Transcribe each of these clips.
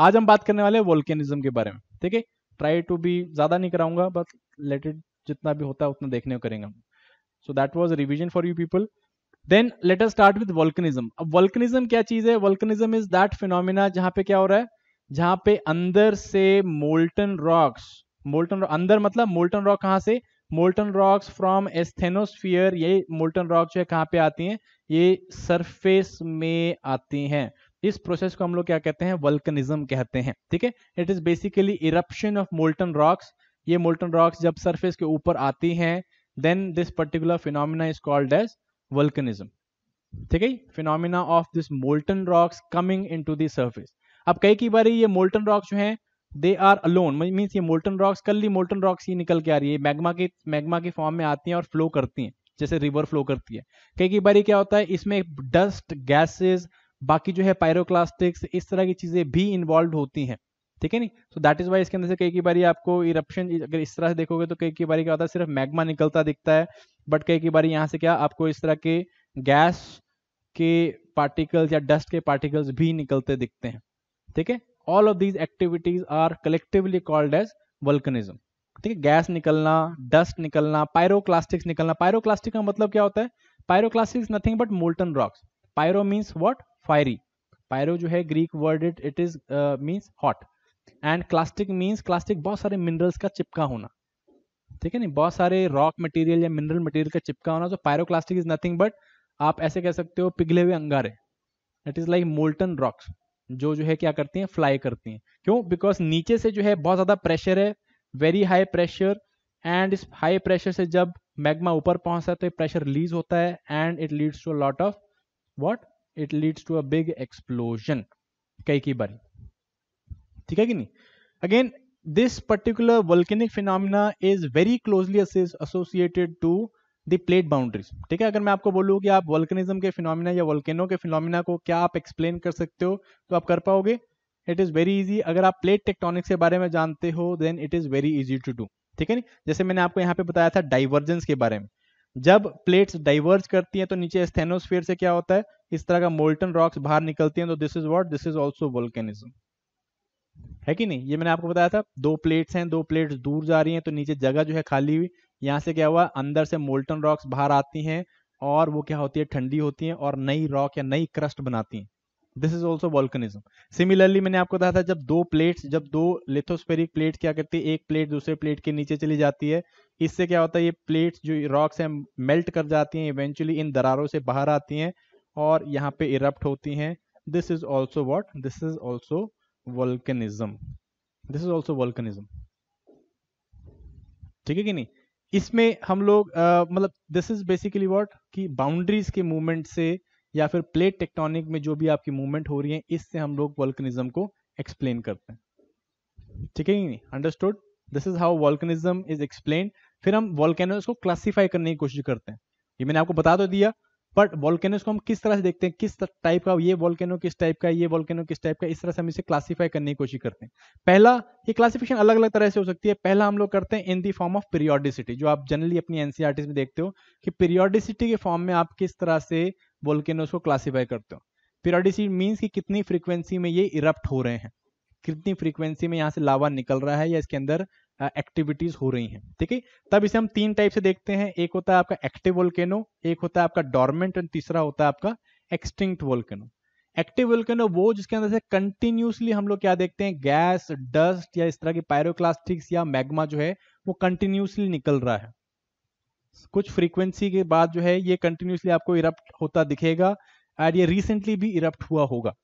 आज हम बात करने वाले वोल्केनिज्म के बारे में ठीक है ट्राई टू बी ज्यादा नहीं कराऊंगा बट रिलेटेड जितना भी होता है उतना देखने को करेंगे so that was revision for you people then let us start with volcanism अब वोल्केनिज्म क्या चीज है वोल्केनिज्म इज दैट फिनोमिना जहां पे क्या हो रहा है जहां पे अंदर से मोल्टन रॉक्स मोल्टन अंदर मतलब मोल्टन रॉक कहां से मोल्टन रॉक्स फ्रॉम एस्थेनोस्फियर ये मोल्टन रॉक जो है कहां पे आती हैं ये सरफेस में आती हैं इस प्रोसेस को हम लोग क्या कहते हैं वल्कनिज्म कहते हैं ठीक है it is basically eruption of molten rocks ये मोल्टन रॉक्स जब सरफेस के ऊपर आती हैं then this particular phenomena is called as volcanism ठीक है phenomena of this molten rocks coming in to surface अब कई की बार ये मोल्टन रॉक्स जो है दे आर अलोन मीन्स ये मोल्टन रॉक्स कल ही मोल्टन रॉक्स ही निकल के आ रही है मैग्मा की मैग्मा की फॉर्म में आती हैं और फ्लो करती हैं जैसे रिवर फ्लो करती है कई कई बार क्या होता है इसमें डस्ट गैसेस बाकी जो है पायरोक्लास्टिक्स इस तरह की चीज़ें भी इन्वॉल्व होती हैं ठीक है नी सो दैट इज वाई इसके अंदर से कई की बारी आपको इरप्शन अगर इस तरह से देखोगे तो कई की बारी क्या होता है सिर्फ मैग्मा निकलता दिखता है बट कई की बारी यहाँ से क्या आपको इस तरह के गैस के पार्टिकल्स या डस्ट के पार्टिकल्स भी निकलते दिखते हैं ठीक है all of these activities are collectively called as volcanism ठीक है गैस निकलना डस्ट निकलना पायरोक्लास्टिक्स निकलना पायरोक्लास्टिक का मतलब क्या होता है pyroclastics nothing but molten rocks pyro means what fiery pyro जो है Greek word it it is means hot and clastic means clastic बहुत सारे मिनरल्स का चिपका होना ठीक है नहीं बहुत सारे रॉक मटेरियल या मिनरल मटेरियल का चिपका होना तो पायरोक्लास्टिक इज नथिंग बट आप ऐसे कह सकते हो पिघले हुए अंगारे it is like molten rocks जो जो है क्या करती हैं फ्लाई करती हैं क्यों बिकॉज नीचे से जो है बहुत ज़्यादा प्रेशर है वेरी हाई प्रेशर एंड इस हाई प्रेशर से जब मैग्मा ऊपर पहुंचता है तो प्रेशर रिलीज होता है and it leads to lot of what it leads to a big explosion कई की बार ठीक है कि नहीं again this particular volcanic phenomena is very closely associated to the plate boundaries ठीक है अगर मैं आपको बोलूँ कि आप वॉल्कनिज्म के फिनोमिना या वॉल्केनो के फिनोमिना को क्या आप एक्सप्लेन कर सकते हो तो आप कर पाओगे इट इज़ वेरी इजी अगर आप प्लेट टेक्टोनिक्स के बारे में जानते हो then it is very easy to do ठीक है नी जैसे मैंने आपको यहाँ पे बताया था डाइवर्जेंस के बारे में जब प्लेट्स डाइवर्ज करती हैं तो नीचे स्थेनोस्फेयर से क्या होता है इस तरह का मोल्टन रॉक्स बाहर निकलती हैं तो this is what this is also volcanism है कि नहीं ये मैंने आपको बताया था दो प्लेट्स हैं दो प्लेट्स दूर जा रही हैं तो नीचे जगह जो है खाली हुई यहाँ से क्या हुआ अंदर से मोल्टन रॉक्स बाहर आती हैं और वो क्या होती है ठंडी होती हैं और नई रॉक या नई क्रस्ट बनाती हैं this is also volcanism similarly मैंने आपको बताया था जब दो प्लेट्स जब दो लिथोस्पेरिक प्लेट क्या करती है एक प्लेट दूसरे प्लेट के नीचे चली जाती है इससे क्या होता है ये प्लेट्स जो रॉक्स हैं मेल्ट कर जाती हैं इवेंचुअली इन दरारों से बाहर आती हैं और यहाँ पे इरप्ट होती हैं this is also what this is also volcanism this is also volcanism ठीक है कि नहीं इसमें हम लोग uh, मतलब दिस इज बेसिकली वॉट कि बाउंड्रीज के मूवमेंट से या फिर प्लेट टेक्टोनिक में जो भी आपकी मूवमेंट हो रही है इससे हम लोग वल्कनिज्म को एक्सप्लेन करते हैं ठीक है कि नहीं understood this is how volcanism is explain फिर हम वॉल्केनोज को क्लासिफाई करने की कोशिश करते हैं ये मैंने आपको बता तो दिया बट वॉल्केनोज को हम किस तरह से देखते हैं किस टाइप का ये वॉल्केनो किस टाइप का ये वॉल्केनो किस टाइप का इस तरह से हम इसे क्लासीफाई करने की कोशिश करते हैं पहला ये क्लासिफिकेशन अलग अलग तरह से हो सकती है पहला हम लोग करते हैं in the form of periodicity जो आप जनरली अपनी एनसीआरटी e में देखते हो कि पीरियोडिसिटी के फॉर्म में आप किस तरह से वॉल्केनोज को क्लासीफाई करते हो पीरियोडिसिटी मीन्स कि कितनी फ्रिक्वेंसी में ये इरप्ट हो रहे हैं कितनी फ्रीक्वेंसी में यहाँ से लावा निकल रहा है या इसके अंदर एक्टिविटीज हो रही हैं ठीक है तब इसे हम तीन टाइप से देखते हैं एक होता है आपका एक्टिव वोल्केनो एक होता है आपका डॉर्मेंट एंड तीसरा होता है आपका एक्सटिंक्ट वोल्केनो एक्टिव वोल्केनो वो जिसके अंदर से कंटिन्यूसली हम लोग क्या देखते हैं गैस डस्ट या इस तरह की पायरोक्लास्टिक्स या मैग्मा जो है वो कंटिन्यूसली निकल रहा है कुछ फ्रीक्वेंसी के बाद जो है ये कंटिन्यूसली आपको इरप्ट होता दिखेगा और ये रिसेंटली भी इरप्ट हुआ होगा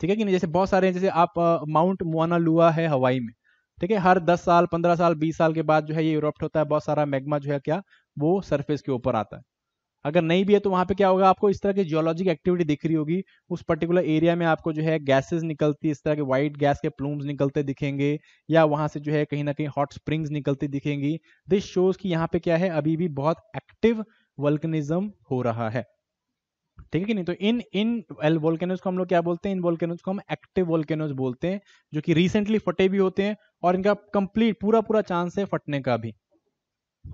ठीक है कि नहीं जैसे बहुत सारे जैसे आप माउंट मुआना लुआ है हवाई में ठीक है हर 10 साल 15 साल 20 साल के बाद जो है ये इरोप्ट होता है बहुत सारा मैग्मा जो है क्या वो सरफेस के ऊपर आता है अगर नहीं भी है तो वहां पे क्या होगा आपको इस तरह की जियोलॉजिक एक्टिविटी दिख रही होगी उस पर्टिकुलर एरिया में आपको जो है गैसेस निकलती है इस तरह के व्हाइट गैस के प्लूम्स निकलते दिखेंगे या वहां से जो है कहीं ना कहीं हॉट स्प्रिंग्स निकलती दिखेंगी दिस शोज कि यहाँ पे क्या है अभी भी बहुत एक्टिव वल्कनिज्म हो रहा है ठीक है कि नहीं तो इन इन एल वोल्केनोज को हम लोग क्या बोलते हैं इन वोल्केनोज को हम एक्टिव वोल्केनोज बोलते हैं जो कि रिसेंटली फटे भी होते हैं और इनका कंप्लीट पूरा पूरा चांस है फटने का भी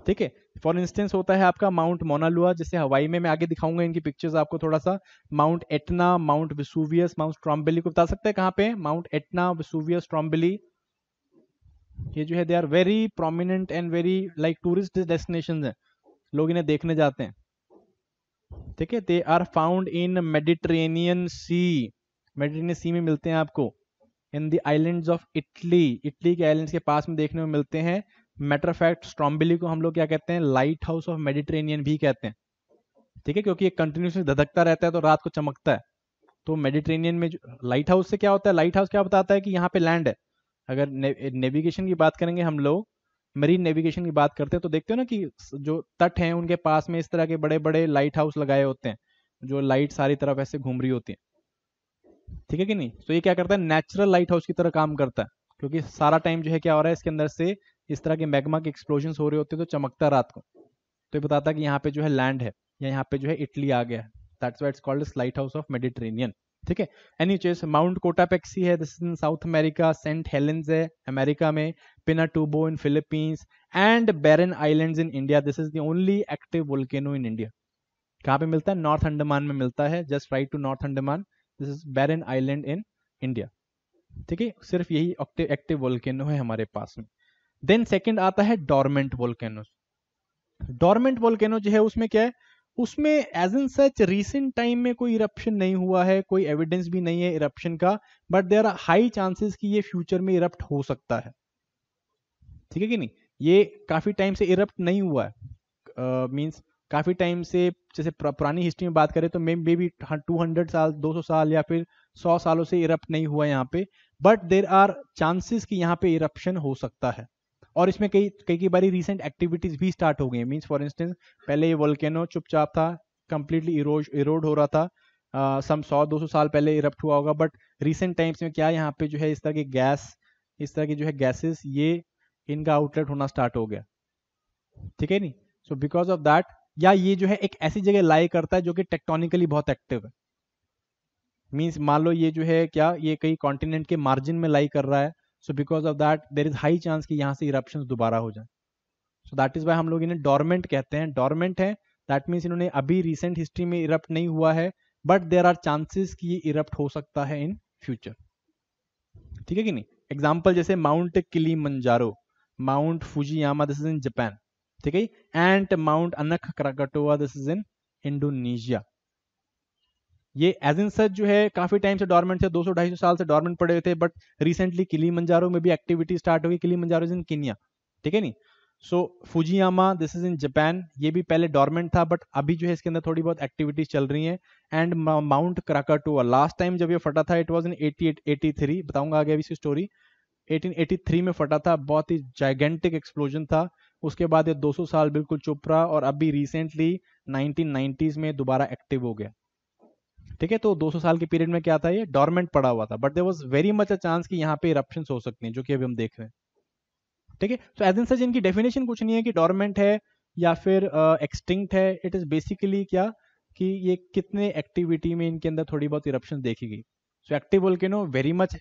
ठीक है फॉर इंस्टेंस होता है आपका माउंट मोनालुआ जैसे हवाई में मैं आगे दिखाऊंगा इनकी पिक्चर्स आपको थोड़ा सा Mount Etna Mount Vesuvius Mount Stromboli को बता सकते हैं कहाँ पे माउंट एटना विसूवियस ट्रॉम्बेली ये जो है they are very prominent and very like tourist destination है लोग इन्हें देखने जाते हैं ठीक है they are found in Mediterranean Sea Mediterranean Sea में मिलते हैं आपको in the islands of Italy Italy के आइलैंड्स के पास में देखने में मिलते हैं मैटर फैक्ट स्ट्रॉम्बिली को हम लोग क्या कहते हैं लाइट हाउस ऑफ मेडिट्रेनियन भी कहते हैं ठीक है क्योंकि ये कंटिन्यूसली धधकता रहता है तो रात को चमकता है तो मेडिट्रेनियन में लाइट हाउस से क्या होता है लाइट हाउस क्या बताता है कि यहाँ पे लैंड है अगर ने, नेविगेशन की बात करेंगे हम लोग मरीन नेविगेशन की बात करते हैं तो देखते हो ना कि जो तट हैं उनके पास में इस तरह के बड़े बड़े लाइट हाउस लगाए होते हैं जो लाइट सारी तरफ ऐसे घूम रही होती है ठीक है कि नहीं तो ये क्या करता है नेचुरल लाइट हाउस की तरह काम करता है क्योंकि सारा टाइम जो है क्या हो रहा है इसके अंदर से इस तरह के मैग्मा के एक्सप्लोजन हो रहे होते हैं तो चमकता रात को तो ये बताता है कि यहाँ पे जो है लैंड है या यहाँ पे जो है इटली आ गया है that's why it's called lighthouse of Mediterranean ठीक है एनी चेज माउंट कोटापेक्सी है this in South America Saint Helens है अमेरिका में Pinatubo in Philippines, and Barren Islands in India. This is the only active volcano in India. कहाँ पे मिलता है नॉर्थ अंडमान में मिलता है just right to north Andaman this is Barren Island in India ठीक है सिर्फ यही एक्टिव वोल्केनो है हमारे पास में देन सेकेंड आता है डॉर्मेंट वोल्केनो डॉर्मेंट वोल्केनो जो है उसमें क्या है उसमें as in such recent time में कोई इरप्शन नहीं हुआ है कोई एविडेंस भी नहीं है इरप्शन का but there are high chances कि ये फ्यूचर में इरप्ट हो सकता है ठीक है कि नहीं ये काफ़ी टाइम से इरप्ट नहीं हुआ है मीन्स काफ़ी टाइम से जैसे पुरानी हिस्ट्री में बात करें तो may maybe two hundred साल दो सौ साल या फिर सौ सालों से इरप्ट नहीं हुआ यहाँ पे बट देर आर चांसेस कि यहाँ पे इरप्शन हो सकता है और इसमें कई कई कई बारी रिसेंट एक्टिविटीज भी स्टार्ट हो गई मीन्स फॉर इंस्टेंस पहले ये वोल्केनो चुपचाप था कम्प्लीटली इरोड हो रहा था सम सौ दो सौ साल पहले इरप्ट हुआ होगा बट रिसेंट टाइम्स में क्या यहाँ पे जो है इस तरह के गैस इस तरह की जो है गैसेस ये इनका आउटलेट होना स्टार्ट हो गया ठीक है नहीं सो बिकॉज ऑफ दैट या ये जो है एक ऐसी जगह लाई करता है जो कि टेक्टोनिकली बहुत एक्टिव है मीन्स मान लो ये जो है क्या ये कई कॉन्टिनेंट के मार्जिन में लाई कर रहा है so because of that there is high chance कि यहाँ से इरप्शन दोबारा हो जाए सो दैट इज वाई हम लोग इन्हें डॉर्मेंट कहते हैं डॉर्मेंट है दैट मीन्स इन्होंने अभी रिसेंट हिस्ट्री में इरप्ट नहीं हुआ है बट देर आर चांसेस कि ये इरप्ट हो सकता है इन फ्यूचर ठीक है कि नहीं एग्जाम्पल जैसे Mount Kilimanjaro Mount Fujiyama this is in Japan ठीक है एंड माउंट अनख Krakatoa this is in Indonesia ये इन सच जो है काफी टाइम से डॉर्मेंट थे 200 250 साल से डॉर्मेंट पड़े हुए थे बट रिसेंटली किली मंजारो में भी एक्टिविटी स्टार्ट हुई किली मंजारो इज इन किनिया ठीक है नी so Fujiyama this is in Japan ये भी पहले डॉर्मेंट था बट अभी जो है इसके अंदर थोड़ी बहुत एक्टिविटीज चल रही हैं and Mount Krakatoa last time जब ये फटा था it was in 88 83 eighty three बताऊंगा आगे अभी इसकी स्टोरी 1883 में फटा था बहुत ही जाइगेंटिक एक्सप्लोजन था उसके बाद ये 200 साल बिल्कुल चुप रहा और अभी रिसेंटली 1990s में दोबारा एक्टिव हो गया ठीक है तो 200 साल के पीरियड में क्या था ये डॉर्मेंट पड़ा हुआ था but there was very much a chance कि यहाँ पे इप्शन हो सकते हैं जो कि अभी हम देख रहे हैं ठीक है सो एज एन सच इनकी डेफिनेशन कुछ नहीं है कि डॉर्मेंट है या फिर एक्सटिंक्ट uh, है इट इज बेसिकली क्या कि ये कितने एक्टिविटी में इनके अंदर थोड़ी बहुत इप्शन देखी गई सो एक्टिव बोल के no very much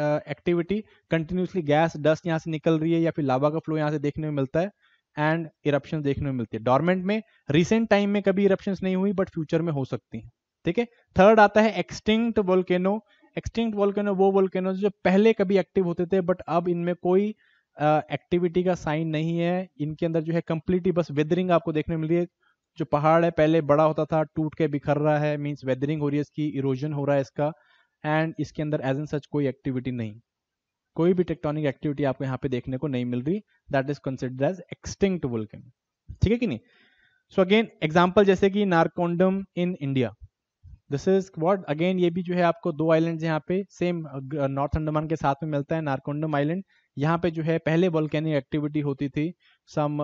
activity continuously gas dust यहाँ से निकल रही है या फिर लावा का फ्लो यहाँ से देखने में मिलता है एंड इरप्शन देखने में मिलती है डॉर्मेंट में रिसेंट टाइम में कभी इरप्शन नहीं हुई बट फ्यूचर में हो सकती हैं ठीक है थर्ड आता है एक्सटिंक्ट वोल्केनो एक्सटिंक्ट वोल्केनो वो वोल्केनो जो पहले कभी एक्टिव होते थे बट अब इनमें कोई एक्टिविटी uh, का साइन नहीं है इनके अंदर जो है कम्प्लीटली बस वेदरिंग आपको देखने मिली है जो पहाड़ है पहले बड़ा होता था टूट के बिखर रहा है मीन्स वेदरिंग हो रही है इसकी इरोजन हो रहा है इसका एंड इसके अंदर एज एन सच कोई एक्टिविटी नहीं कोई भी टेक्टोनिक एक्टिविटी आपको यहाँ पे देखने को नहीं मिल रही that is considered as extinct volcano ठीक है कि नहीं सो अगेन एग्जाम्पल जैसे कि Narcondam in India this is what again ये भी जो है आपको दो आइलैंड यहाँ पे सेम नॉर्थ अंडमान के साथ में मिलता है नारकोंडम आइलैंड यहाँ पे जो है पहले वोल्केनिक एक्टिविटी होती थी सम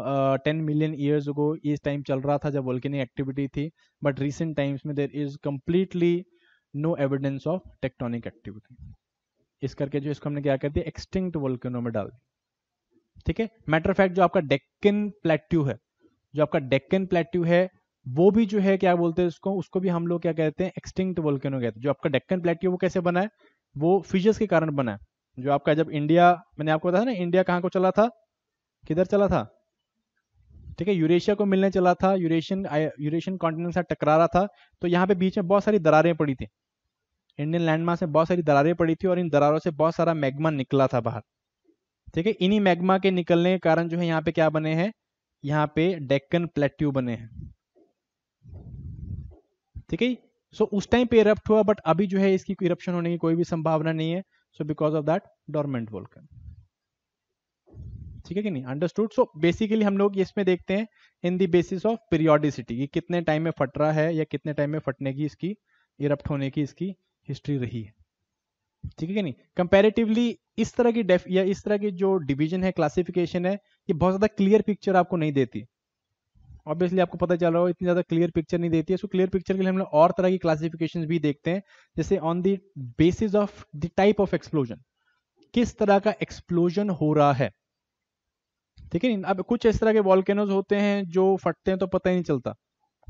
टेन मिलियन ईयर्स को इस टाइम चल रहा था जब वोल्केनिक एक्टिविटी थी बट रिसेंट टाइम्स में there is completely no evidence of tectonic activity इस करके जो इसको हमने क्या कर दिया एक्सटिंक्ट वोल्केनो में डाल दिया ठीक है मैटर फैक्ट जो आपका डेक्कन प्लेट्यू है जो आपका डेक्कन प्लेट्यू है वो भी जो है क्या बोलते हैं उसको उसको भी हम लोग क्या कहते हैं एक्सटिंक्ट वोल्केनो कहते हैं जो आपका डेक्कन प्लेट्यू वो कैसे बना है वो फिजर्स के कारण बना है जो आपका जब इंडिया मैंने आपको बताया ना इंडिया कहाँ को चला था किधर चला था ठीक है यूरेशिया को मिलने चला था यूरेशियन यूरेशियन कॉन्टिनेंट से टकरा रहा था तो यहाँ पे बीच में बहुत सारी दरारें पड़ी थी इंडियन लैंडमार्क में बहुत सारी दरारें पड़ी थी और इन दरारों से बहुत सारा मैग्मा निकला था बाहर ठीक है इन्हीं मैग्मा के निकलने के कारण जो है यहाँ पे क्या बने हैं यहाँ पे डेक्कन प्लेट्यू बने हैं ठीक है सो उस टाइम पे इरप्ट हुआ बट अभी जो है इसकी इरप्शन होने की कोई भी संभावना नहीं है so because of that dormant volcano ठीक है कि नहीं अंडरस्टूड सो बेसिकली हम लोग इसमें देखते हैं in the basis of periodicity कितने टाइम में फट रहा है या कितने टाइम में फटने की इसकी इरप्ट होने की इसकी हिस्ट्री रही है ठीक है कि नहीं कंपेरेटिवली इस तरह की डेफ या इस तरह की जो डिवीजन है क्लासिफिकेशन है ये बहुत ज़्यादा क्लियर पिक्चर आपको नहीं देती ऑब्वियसली आपको पता चल रहा हो इतनी ज़्यादा क्लियर पिक्चर नहीं देती है सो क्लियर पिक्चर के लिए हम लोग और तरह की क्लासिफिकेशन भी देखते हैं जैसे on the basis of the type of explosion किस तरह का एक्सप्लोजन हो रहा है ठीक है अब कुछ इस तरह के वॉल्केनोज होते हैं जो फटते हैं तो पता ही नहीं चलता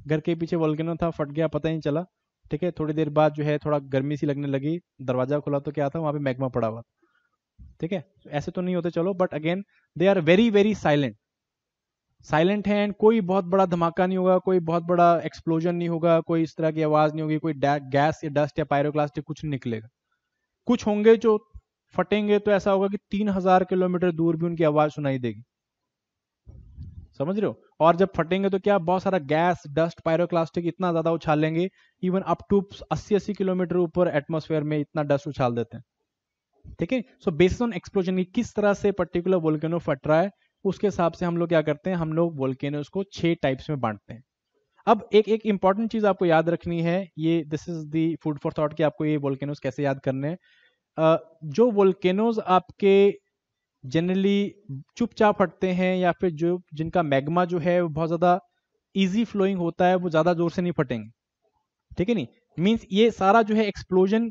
घर के पीछे वॉल्केनो था फट गया पता ही नहीं चला ठीक है थोड़ी देर बाद जो है थोड़ा गर्मी सी लगने लगी दरवाजा खुला तो क्या था वहां पे मैग्मा पड़ा हुआ ठीक है ऐसे तो नहीं होते चलो but again they are very very silent silent है एंड कोई बहुत बड़ा धमाका नहीं होगा कोई बहुत बड़ा एक्सप्लोजन नहीं होगा कोई इस तरह की आवाज नहीं होगी कोई गैस या डस्ट या पायरोक्लास्टिक कुछ नहीं निकलेगा कुछ होंगे जो फटेंगे तो ऐसा होगा कि तीन हजार किलोमीटर दूर भी उनकी आवाज सुनाई देगी समझ रहे हो और जब फटेंगे तो क्या बहुत सारा गैस डस्ट पायरोक्लास्टिक इतना ज्यादा उछालेंगे इवन अप टू अस्सी अस्सी किलोमीटर ऊपर एटमोसफेयर में इतना डस्ट उछाल देते हैं ठीक है सो बेस्ड ऑन एक्सप्लोजन की किस तरह से पर्टिकुलर वोल्केनो फट रहा है उसके हिसाब से हम लोग क्या करते हैं हम लोग वोल्केनो उसको छह टाइप्स में बांटते हैं अब एक एक इंपॉर्टेंट चीज आपको याद रखनी है ये this is the food for thought कि आपको ये वोल्केनोज कैसे याद करने हैं uh, जो वोल्केनोज आपके जनरली चुपचाप हटते हैं या फिर जो जिनका मैग्मा जो है वो बहुत ज़्यादा इजी फ्लोइंग होता है वो ज़्यादा जोर से नहीं फटेंगे ठीक है नहीं मीन्स ये सारा जो है एक्सप्लोजन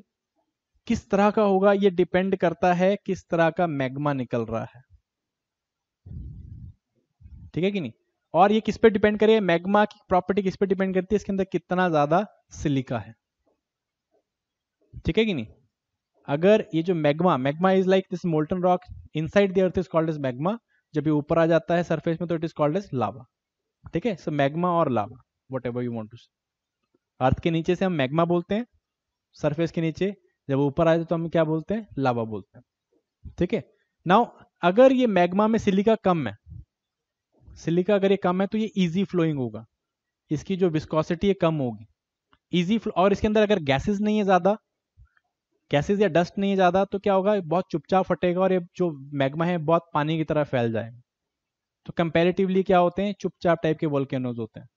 किस तरह का होगा ये डिपेंड करता है किस तरह का मैग्मा निकल रहा है ठीक है कि नहीं और ये किस पे डिपेंड करेगा मैग्मा की प्रॉपर्टी किस पे डिपेंड करती है इसके अंदर कितना ज्यादा सिलिका है ठीक है कि नहीं अगर ये जो magma magma is like this molten rock in the earth is called is magma जब ये ऊपर आ जाता है सरफेस में तो it is called is lava ठीक है सो मैग्मा और lava whatever you want to earth के नीचे से हम मैग्मा बोलते हैं सरफेस के नीचे जब ऊपर आ जाए तो हम क्या बोलते हैं लावा बोलते हैं ठीक है नाउ अगर ये मैग्मा में सिलिका कम है सिलिका अगर ये कम है तो ये इजी फ्लोइंग होगा इसकी जो विस्कोसिटी है कम होगी इजी और इसके अंदर अगर गैसेस नहीं है ज्यादा गैसेज या डस्ट नहीं है ज़्यादा तो क्या होगा बहुत चुपचाप फटेगा और ये जो मैग्मा है बहुत पानी की तरह फैल जाए तो कंपेरेटिवली क्या होते हैं चुपचाप टाइप के वोल्केनोज होते हैं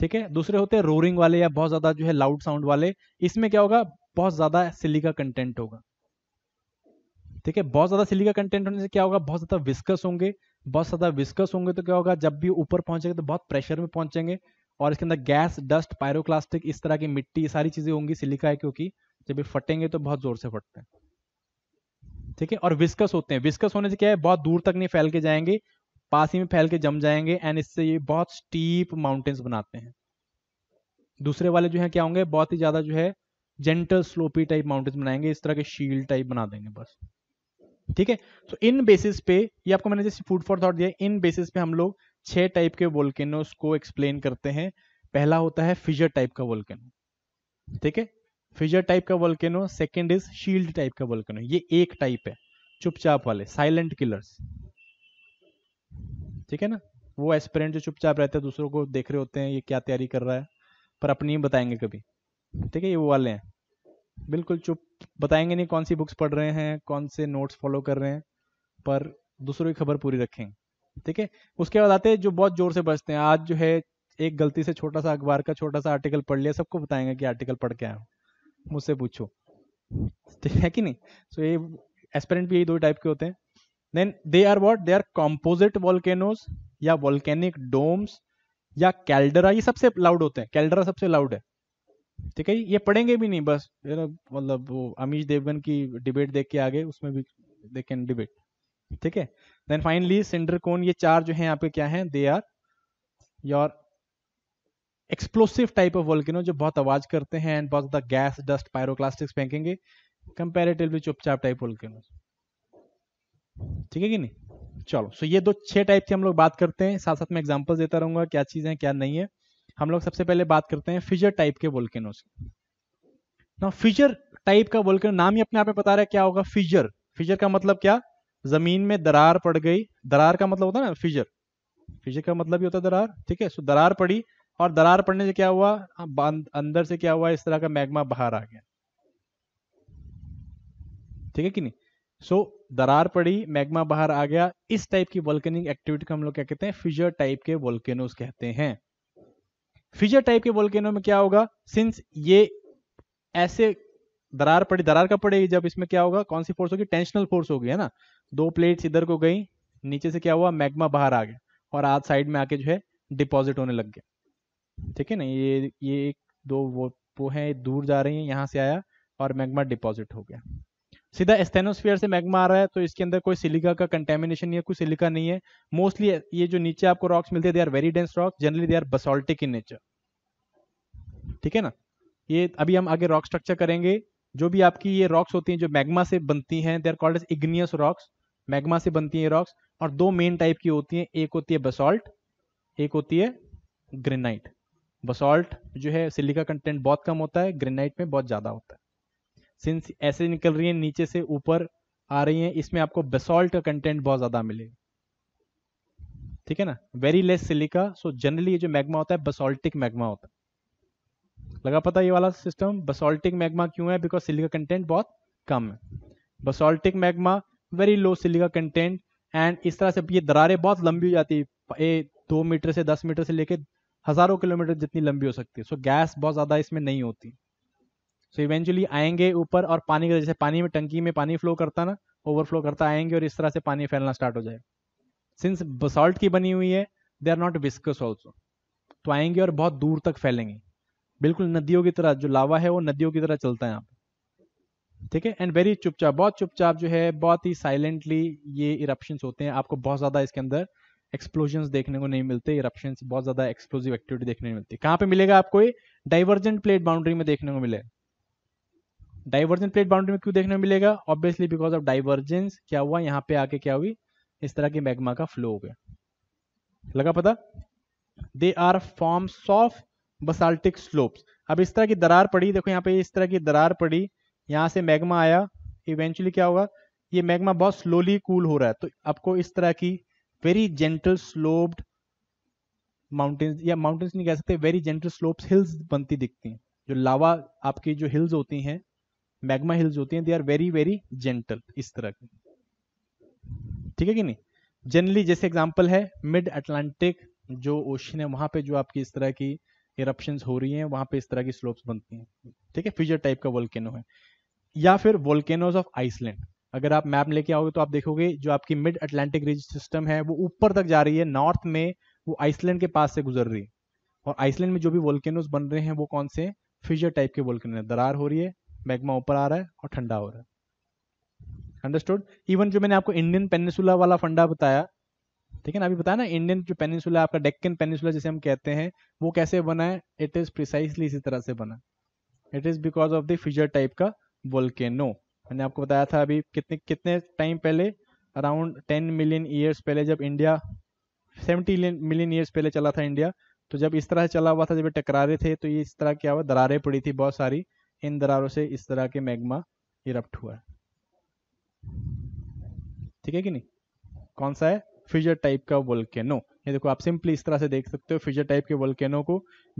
ठीक है दूसरे होते हैं रोरिंग वाले या बहुत ज़्यादा जो है लाउड साउंड वाले इसमें क्या होगा बहुत ज़्यादा सिलिका कंटेंट होगा ठीक है बहुत ज़्यादा सिलिका कंटेंट होने से क्या होगा बहुत ज़्यादा विस्कस होंगे बहुत ज़्यादा विस्कस होंगे तो क्या होगा जब भी ऊपर पहुंचेंगे तो बहुत प्रेशर में पहुंचेंगे और इसके अंदर गैस डस्ट पायरोक्लास्टिक इस तरह की मिट्टी सारी चीज़ें होंगी सिलिका है क्योंकि जब ये फटेंगे तो बहुत जोर से फटते हैं ठीक है और विस्कस होते हैं विस्कस होने से क्या है बहुत दूर तक नहीं फैल के जाएंगे पास ही में फैल के जम जाएंगे एंड इससे ये बहुत स्टीप माउंटेन्स बनाते हैं दूसरे वाले जो है क्या होंगे बहुत ही ज्यादा जो है जेंटल स्लोपी टाइप माउंटेन्स बनाएंगे इस तरह के शील्ड टाइप बना देंगे बस ठीक है तो इन बेसिस पे ये आपको मैंने जैसे फूड फॉर थॉट दिया इन बेसिस पे हम लोग छह टाइप के वोल्केनोस को एक्सप्लेन करते हैं पहला होता है फिजर टाइप का वोल्केनो ठीक है फिजर टाइप का volcano second is shield type का वोल्केनो ये एक टाइप है चुपचाप वाले साइलेंट किलर्स ठीक है ना वो एस्पिरेंट जो चुपचाप रहते हैं दूसरों को देख रहे होते हैं ये क्या तैयारी कर रहा है पर अपनी ही बताएंगे कभी ठीक है ये वो वाले हैं बिल्कुल चुप बताएंगे नहीं कौन सी बुक्स पढ़ रहे हैं कौन से नोट्स फॉलो कर रहे हैं पर दूसरों की खबर पूरी रखेंगे ठीक है उसके बाद आते हैं जो बहुत जोर से बचते हैं आज जो है एक गलती से छोटा सा अखबार का छोटा सा आर्टिकल पढ़ लिया सबको बताएंगे कि आर्टिकल पढ़ के आया मुझसे पूछो ठीक तो है कि नहीं सो ये एस्पेरेंट भी यही दो टाइप के होते हैं then they are what they are composite volcanoes या वॉल्केनिक डोम्स या कैल्डरा ये सबसे लाउड होते हैं कैल्डरा सबसे लाउड है ठीक है ये पढ़ेंगे भी नहीं बस मतलब वो अमीश देवगन की डिबेट देख के आगे उसमें भी देखे डिबेट ठीक है देन फाइनली सिंडरकोन ये चार जो है आपके क्या है they are your explosive type of volcano जो बहुत आवाज करते हैं एंड बहुत गैस डस्ट पायरोक्लास्टिक्स फेंकेंगे कंपेरेटिवली चुपचाप टाइप वॉल्किनो ठीक है कि नहीं चलो सो ये दो छह टाइप की हम लोग बात करते हैं साथ साथ में एग्जाम्पल देता रहूंगा क्या चीज है क्या नहीं है हम लोग सबसे पहले बात करते हैं फिजर टाइप के वोल्केनोज ना फिजर टाइप का वोल्केनो नाम ही अपने आप में बता रहा है क्या होगा फिजर फिजर का मतलब क्या जमीन में दरार पड़ गई दरार का मतलब होता है ना फिजर फिजर का मतलब ही होता है दरार ठीक है सो दरार पड़ी और दरार पड़ने से क्या हुआ हाँ, अंदर से क्या हुआ इस तरह का मैग्मा बाहर आ गया ठीक है कि नहीं सो so, दरार पड़ी मैग्मा बाहर आ गया इस टाइप की वोल्केनिक एक्टिविटी को हम लोग क्या कहते हैं फिजर टाइप के वोल्केनोज कहते हैं फिजर टाइप के वोल्केनो में क्या होगा सिंस ये ऐसे दरार पड़ी दरार का पड़ेगी जब इसमें क्या होगा कौन सी फोर्स होगी टेंशनल फोर्स होगी है ना दो प्लेट्स इधर को गई नीचे से क्या हुआ मैग्मा बाहर आ गया और आज साइड में आके जो है डिपॉजिट होने लग गया ठीक है ना ये ये एक दो वो वो है दूर जा रही है यहाँ से आया और मैग्मा डिपॉजिट हो गया सीधा स्टेनोस्फीयर से मैग्मा आ रहा है तो इसके अंदर कोई सिलिका का कंटेमिनेशन या कोई सिलिका नहीं है मोस्टली ये जो नीचे आपको रॉक्स मिलते हैं they are very dense rocks generally they are basaltic in nature ठीक है ना ये अभी हम आगे रॉक स्ट्रक्चर करेंगे जो भी आपकी ये रॉक्स होती हैं जो मैग्मा से बनती हैं they are called igneous rocks magma से बनती हैं रॉक्स और दो मेन टाइप की होती हैं एक होती है बसॉल्ट एक होती है ग्रेनाइट बसॉल्ट जो है सिलिका कंटेंट बहुत कम होता है ग्रेनाइट में बहुत ज़्यादा होता है सिंस ऐसे निकल रही है नीचे से ऊपर आ रही है इसमें आपको बेसॉल्ट का कंटेंट बहुत ज़्यादा मिलेगा ठीक है ना very less silica so generally ये जो मैग्मा होता है बसॉल्टिक मैग्मा होता है लगा पता ये वाला सिस्टम बसॉल्टिक मैग्मा क्यों है बिकॉज सिलिका कंटेंट बहुत कम है basaltic magma very low silica content and इस तरह से ये दरारें बहुत लंबी हो जाती है दो मीटर से दस मीटर से लेके हजारों किलोमीटर जितनी लंबी हो सकती है सो गैस बहुत ज्यादा इसमें नहीं होती सो इवेंचुअली आएंगे ऊपर और पानी का जैसे पानी में टंकी में पानी फ्लो करता ना ओवरफ्लो करता आएंगे और इस तरह से पानी फैलना स्टार्ट हो जाए सिंस बसॉल्ट की बनी हुई है they are not viscous also तो आएंगे और बहुत दूर तक फैलेंगे बिल्कुल नदियों की तरह जो लावा है वो नदियों की तरह चलता है यहाँ पे ठीक है एंड वेरी चुपचाप बहुत चुपचाप जो है बहुत ही साइलेंटली ये इरप्शन होते हैं आपको बहुत ज्यादा इसके अंदर एक्सप्लोजन देखने को नहीं मिलते इरप्शन बहुत ज्यादा एक्सप्लोजिव एक्टिविटी देखने को मिलती कहां पे मिलेगा आपको ये डाइवर्जेंट प्लेट बाउंड्री में देखने को मिले डाइवर्जेंट प्लेट बाउंड्री में क्यों देखने को मिलेगा ऑब्वियसली बिकॉज ऑफ डाइवर्जेंस क्या हुआ यहाँ पे आके क्या हुई इस तरह के मैग्मा का फ्लो हो गया लगा पता they are forms of basaltic slopes अब इस तरह की दरार पड़ी देखो यहाँ पे इस तरह की दरार पड़ी यहाँ से मैग्मा आया इवेंचुअली क्या होगा ये मैग्मा बहुत स्लोली कूल हो रहा है तो आपको इस तरह की वेरी जेंटल स्लोप्ड माउंटेन्स या माउंटेन्स नहीं कह सकते वेरी जेंटल स्लोप्स हिल्स बनती दिखती हैं जो लावा आपकी जो हिल्स होती हैं मैग्मा हिल्स होती हैं they are very very gentle इस तरह की ठीक है कि नहीं जनरली जैसे एग्जाम्पल है मिड अटलांटिक जो ओशन है वहां पे जो आपकी इस तरह की इरप्शन हो रही हैं वहां पे इस तरह की स्लोप्स बनती हैं ठीक है फ्यूजर टाइप का वोल्केनो है या फिर वोल्केनोज ऑफ आइसलैंड अगर आप मैप लेके आओगे तो आप देखोगे जो आपकी मिड अटलांटिक रिज सिस्टम है वो ऊपर तक जा रही है नॉर्थ में वो आइसलैंड के पास से गुजर रही है और आइसलैंड में जो भी वोल्केनोज बन रहे हैं वो कौन से फिजर टाइप के वोल्केनो दरार हो रही है मैग्मा ऊपर आ रहा है और ठंडा हो रहा है अंडरस्टूड इवन जो मैंने आपको इंडियन पेनिसुला वाला फंडा बताया ठीक है ना अभी बताया ना इंडियन जो पेनिसुला आपका डेक्कन पेनिसुला जिसे हम कहते हैं वो कैसे बना है इट इज प्रिसाइसली इसी तरह से बना it is because of the fissure type का वोल्केनो मैंने आपको बताया था अभी कितने कितने टाइम पहले अराउंड टेन मिलियन ईयर्स पहले जब इंडिया सेवेंटी मिलियन ईयर्स पहले चला था इंडिया तो जब इस तरह से चला हुआ था जब ये टकरा रहे थे तो ये इस तरह क्या हुआ दरारें पड़ी थी बहुत सारी इन दरारों से इस तरह के मैग्मा इरप्ट हुआ ठीक है कि नहीं कौन सा है फ्यूजर टाइप का बोल के no. ये देखो आप सिंपली इस तरह से देख सकते हो फिजर टाइप के वोल्केनो को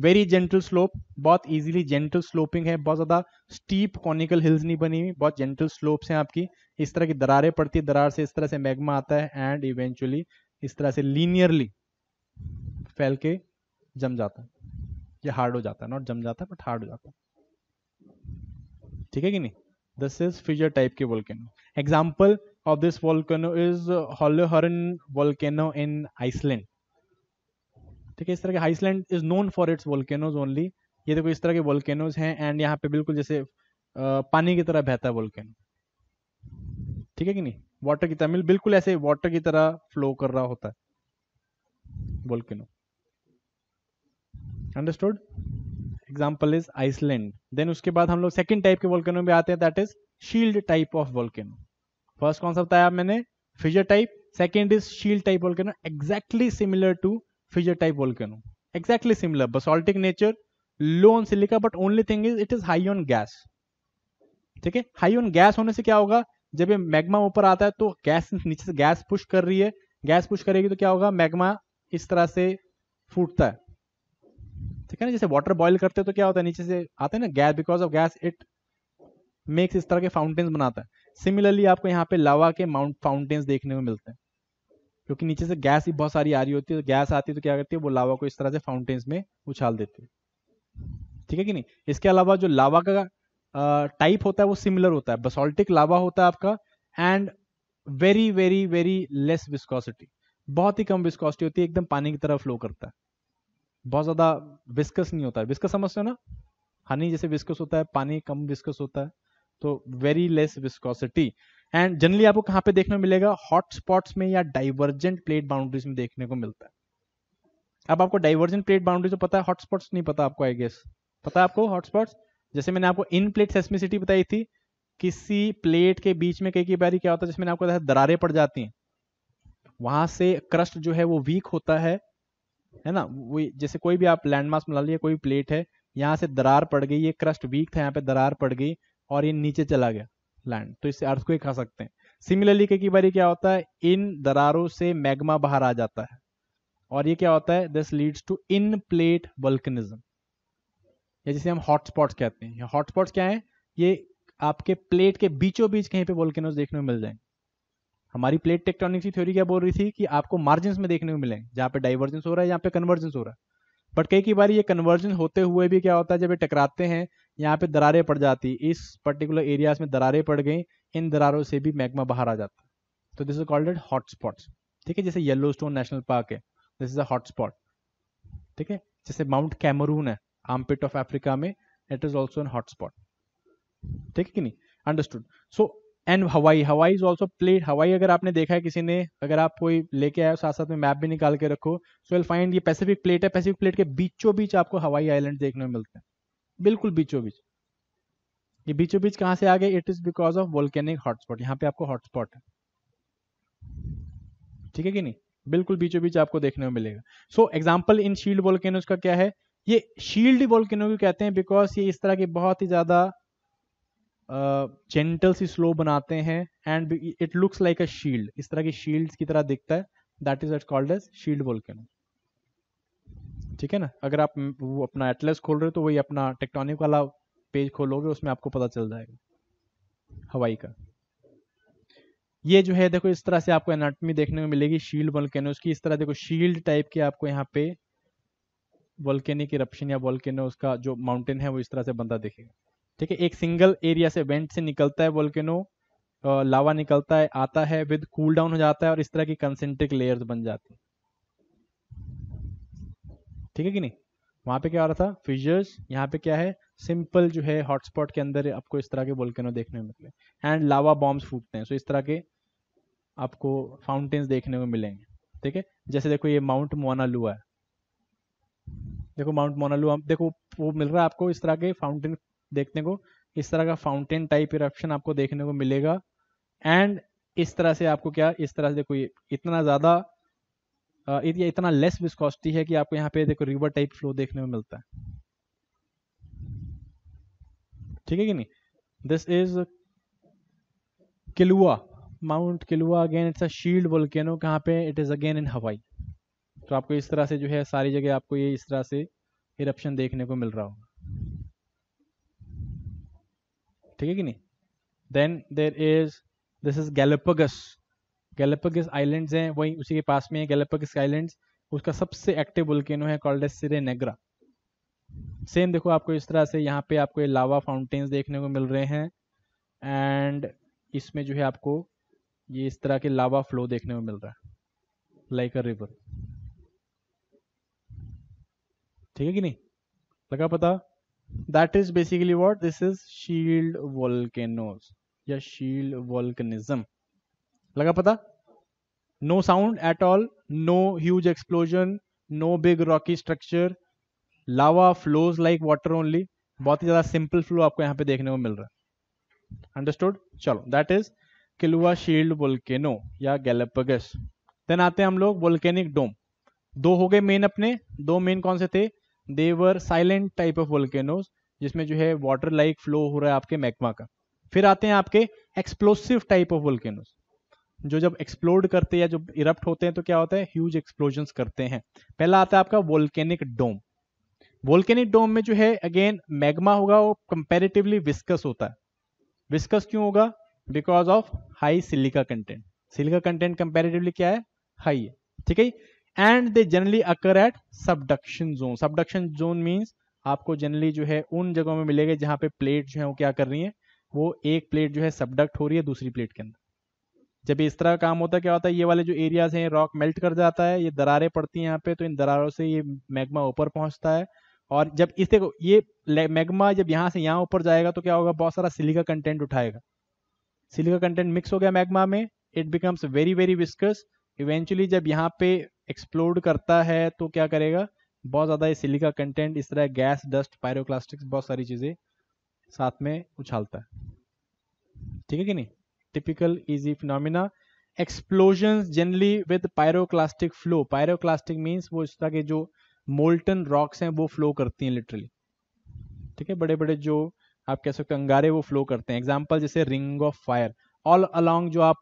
वेरी जेंटल स्लोप बहुत इजीली जेंटल स्लोपिंग है बहुत ज़्यादा स्टीप कॉनिकल हिल्स नहीं बनी हुई बहुत जेंटल स्लोप्स हैं आपकी इस तरह की दरारें पड़ती है दरार से इस तरह से मैग्मा आता है एंड इवेंचुअली इस तरह से लीनियरली फैल के जम जाता है ये हार्ड हो जाता है नॉट जम जाता है बट हार्ड हो जाता है ठीक है कि नहीं दिस इज फिजर टाइप के volcano example of this volcano is Holuhraun volcano in Iceland ठीक है इस तरह के Iceland is known for its volcanoes only ये देखो इस तरह के वोल्केनोज हैं एंड यहाँ पे बिल्कुल जैसे पानी की तरह बहता है वोल्केनो ठीक है कि नहीं वाटर की तरह मतलब बिल्कुल ऐसे वाटर की तरह फ्लो कर रहा होता है volcano understood example is Iceland then उसके बाद हम लोग सेकेंड टाइप के वोल्केनो में आते हैं that is shield type of volcano first concept आया मैंने fissure type second is shield type volcano exactly similar to fissure type volcano. Exactly similar, basaltic nature, low on silica, but only thing is it is high on gas. ठीक है high on gas होने से क्या होगा जब ये magma ऊपर आता है तो गैस नीचे से गैस पुश कर रही है गैस पुश करेगी तो क्या होगा मैग्मा इस तरह से फूटता है ठीक है ना जैसे वाटर बॉयल करते हैं तो क्या होता है नीचे से आता है ना gas because of gas it makes इस तरह के फाउंटेन्स बनाता है सिमिलरली आपको यहाँ पे लावा के माउंट फाउंटेन्स देखने को मिलते हैं क्योंकि नीचे से गैस ही बहुत सारी आ रही होती है तो गैस आती है तो क्या करती है वो लावा को इस तरह से फाउंटेन्स में उछाल देती है ठीक है कि नहीं इसके अलावा जो लावा का टाइप होता है वो सिमिलर होता है बसोल्टिक लावा होता है आपका and very very very less viscosity बहुत ही कम विस्कोसिटी होती है एकदम पानी की तरह फ्लो करता है बहुत ज्यादा विस्कस नहीं होता है विस्कस समझते हो ना हनी जैसे विस्कस होता है पानी कम विस्कस होता है तो very less viscosity and generally आपको कहां पे देखने मिलेगा हॉटस्पॉट्स में या डाइवर्जेंट प्लेट बाउंड्रीज में देखने को मिलता है अब आपको डाइवर्जेंट प्लेट बाउंड्री तो पता है हॉटस्पॉट्स नहीं पता आपको आई गेस पता है आपको हॉटस्पॉट्स जैसे मैंने आपको इन प्लेट सेस्मिसिटी बताई थी किसी प्लेट के बीच में कई कई बार क्या होता है जैसे मैंने आपको दरारें पड़ जाती हैं वहां से क्रस्ट जो है वो वीक होता है है ना वो जैसे कोई भी आप लैंडमार्क मिला लिए कोई प्लेट है यहाँ से दरार पड़ गई ये क्रस्ट वीक था यहाँ पे दरार पड़ गई और ये नीचे चला गया लैंड तो इससे अर्थ को ही खा सकते हैं सिमिलरली कई बार क्या होता है इन दरारों से मैग्मा बाहर आ जाता है और ये क्या होता है this leads to in plate volcanism जिसे हम हॉटस्पॉट कहते हैं हॉटस्पॉट क्या है ये आपके प्लेट के बीचों बीच कहीं पे बोलकेनोज देखने में मिल जाएंगे हमारी प्लेट टेक्टोनिक की थ्योरी क्या बोल रही थी कि आपको मार्जिन में देखने में मिलेंगे जहां पे डाइवर्जेंस हो रहा है यहाँ पे कन्वर्जेंस हो रहा है बट कई कई बार ये कन्वर्जन होते हुए भी क्या होता है जब ये टकराते हैं यहाँ पे दरारें पड़ जाती इस पर्टिकुलर एरिया में दरारें पड़ गई इन दरारों से भी मैग्मा बाहर आ जाता तो this is called it hotspots ठीक है जैसे येलो स्टोन नेशनल पार्क है दिस इज अ हॉटस्पॉट ठीक है जैसे माउंट कैमरून है आमपिट ऑफ अफ्रीका में it is also an hotspot ठीक है कि नहीं अंडरस्टूड सो एंड हवाई हवाई इज ऑल्सो प्लेट हवाई अगर आपने देखा है किसी ने अगर आप कोई लेके आए साथ साथ में मैप भी निकाल के रखो सो विल फाइंड ये पैसिफिक प्लेट है पैसिफिक प्लेट के बीचों बीच आपको हवाई आइलैंड देखने में मिलते हैं बिल्कुल बीचों बीच ये बीचों बीच कहां से आ गए it is because of volcanic hotspot यहाँ पे आपको हॉटस्पॉट है ठीक है कि नहीं बिल्कुल बीचों बीच आपको देखने को मिलेगा so example in shield volcanoes का क्या है ये शील्ड वोल्केनो को कहते हैं बिकॉज ये इस तरह के बहुत ही ज्यादा जेंटल सी स्लो बनाते हैं and it looks like a shield इस तरह की शील्ड की तरह दिखता है that is what called as shield volcano ठीक है ना अगर आप वो अपना एटलेस खोल रहे हो तो वही अपना टेक्टोनिक वाला पेज खोलोगे उसमें आपको पता चल जाएगा हवाई का ये जो है देखो इस तरह से आपको एनाटमी देखने को मिलेगी शील्ड वॉल्केनो की इस तरह देखो शील्ड टाइप के आपको यहाँ पे वॉल्केनिक इरप्शन या वॉल्केनो उसका जो माउंटेन है वो इस तरह से बनता दिखेगा ठीक है एक सिंगल एरिया से वेंट से निकलता है वॉल्केनो लावा निकलता है आता है विद कूल डाउन हो जाता है और इस तरह की कंसेंट्रिक लेयर्स बन जाती है ठीक है कि नहीं वहां पे क्या आ रहा था फिजर्स यहाँ पे क्या है सिंपल जो है हॉटस्पॉट के अंदर आपको इस तरह के बोल के वोल्केनो देखने में मिले एंड लावा बॉम्ब फूटते हैं सो इस तरह के आपको फाउंटेन्स देखने को मिलेंगे ठीक है जैसे देखो ये माउंट मोनालुआ है देखो माउंट मोनालुआ देखो वो मिल रहा है आपको इस तरह के फाउंटेन देखने को इस तरह का फाउंटेन टाइप इप्शन आपको देखने को मिलेगा एंड इस तरह से आपको क्या इस तरह से देखो ये इतना ज़्यादा ये इतना लेस विस्कोसिटी है कि आपको यहाँ पे देखो रिवर टाइप फ्लो देखने में मिलता है ठीक है कि नहीं this is Kilauea Mount Kilauea again it's a shield volcano कहाँ पे इट इज अगेन इन हवाई तो आपको इस तरह से जो है सारी जगह आपको ये इस तरह से इरप्शन देखने को मिल रहा होगा ठीक है कि नहीं then there is this is Galapagos Galapagos islands हैं वहीं उसी के पास में है गैलेपगस आइलैंड्स उसका सबसे एक्टिव वोल्केनो है कॉल्ड सिरे नेग्रा सेम देखो आपको इस तरह से यहाँ पे आपको ये लावा फाउंटेन्स देखने को मिल रहे हैं एंड इसमें जो है आपको ये इस तरह के लावा फ्लो देखने को मिल रहा है लाइक अ रिवर ठीक है कि नहीं लगा पता that is basically what this is shield volcanoes या शील्ड वॉल्कनिज्म लगा पता no sound at all no huge explosion no big rocky structure lava flows like water only बहुत ही ज्यादा सिंपल फ्लो आपको यहाँ पे देखने को मिल रहा है अंडरस्टूड चलो that is Kilauea shield volcano या गैलेपगस देन आते हैं हम लोग वोल्केनिक डोम दो हो गए मेन अपने दो मेन कौन से थे they were silent type of volcanoes जिसमें जो है वाटर लाइक फ्लो हो रहा है आपके मैकमा का फिर आते हैं आपके एक्सप्लोसिव टाइप ऑफ वोल्केनोज जो जब एक्सप्लोड करते या जब इरप्ट होते हैं तो क्या होता है ह्यूज एक्सप्लोजन करते हैं पहला आता है आपका वोल्केनिक डोम वोल्केनिक डोम में जो है अगेन मैग्मा होगा वो कंपेरेटिवली विस्कस होता है विस्कस क्यों होगा because of high silica content silica content comparatively क्या है हाई है ठीक है and they generally occur at subduction zone subduction zone means आपको जनरली जो है उन जगहों में मिलेगा जहां पे प्लेट जो है वो क्या कर रही है वो एक प्लेट जो है सबडक्ट हो रही है दूसरी प्लेट के अंदर जब इस तरह का काम होता है क्या होता है ये वाले जो एरियाज हैं रॉक मेल्ट कर जाता है ये दरारें पड़ती हैं यहाँ पे तो इन दरारों से ये मैग्मा ऊपर पहुंचता है और जब इस देखो ये मैग्मा जब यहाँ से यहाँ ऊपर जाएगा तो क्या होगा बहुत सारा सिलिका कंटेंट उठाएगा सिलिका कंटेंट मिक्स हो गया मैग्मा में it becomes very very viscous eventually जब यहाँ पे एक्सप्लोड करता है तो क्या करेगा बहुत ज़्यादा ये सिलिका कंटेंट इस तरह गैस डस्ट पायरोक्लास्टिक्स बहुत सारी चीज़ें साथ में उछालता है ठीक है कि नहीं typical easy phenomena explosions generally with pyroclastic flow pyroclastic means वो इस तरह के जो molten rocks हैं वो flow करती हैं literally. ठीक है बड़े बड़े जो आप कह सकते हो अंगारे वो flow करते हैं Example जैसे ring of fire. All along जो आप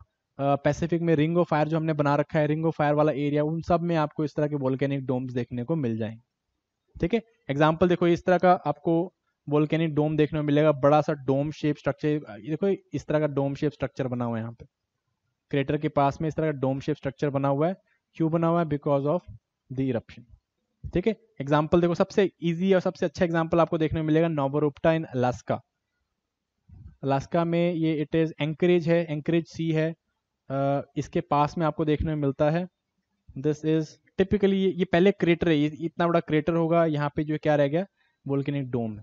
पैसिफिक uh, में रिंग ऑफ फायर जो हमने बना रखा है रिंग ऑफ फायर वाला एरिया उन सब में आपको इस तरह के वोल्केनिक डोम्स देखने को मिल जाएंगे ठीक है एग्जांपल देखो इस तरह का आपको वोल्केनिक डोम देखने में मिलेगा बड़ा सा डोम शेप स्ट्रक्चर देखो इस तरह का डोम शेप स्ट्रक्चर बना हुआ है यहाँ पे क्रेटर के पास में इस तरह का डोम शेप स्ट्रक्चर बना हुआ है क्यों बना हुआ है बिकॉज ऑफ द इरप्शन ठीक है एग्जाम्पल देखो सबसे ईजी और सबसे अच्छा एग्जाम्पल आपको देखने में मिलेगा नोवोरुप्टा इन अलास्का अलास्का में ये इट इज एंकरेज है एंकरेज सी है इसके पास में आपको देखने में मिलता है दिस इज टिपिकली ये पहले क्रेटर है इतना बड़ा क्रेटर होगा यहाँ पे जो क्या रह गया नहीं डोम है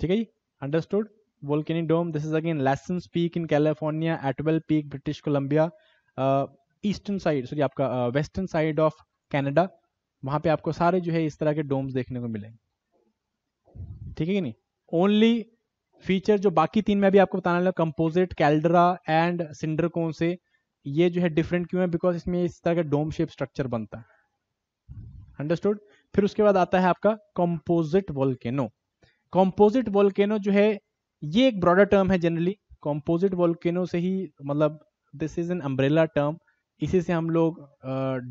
ठीक है जी understood volcanic dome this is again Lassen Peak in California Atwell Peak British Columbia eastern side sorry आपका वेस्टर्न साइड ऑफ कैनेडा वहां पे आपको सारे जो है इस तरह के डोम्स देखने को मिलेंगे ठीक है कि नहीं ओनली फीचर जो बाकी तीन में भी आपको बताने लगा कंपोजिट कैल्डरा एंड सिंडर कौन से ये जो है डिफरेंट क्यों है बिकॉज इसमें इस तरह का डोम शेप स्ट्रक्चर बनता है अंडरस्टूड फिर उसके बाद आता है आपका कंपोजिट वोल्केनो कॉम्पोजिट वॉल्केनो जो है ये एक ब्रॉडर टर्म है जनरली कॉम्पोजिट वॉल्केनो से ही मतलब this is an umbrella term इसी से हम लोग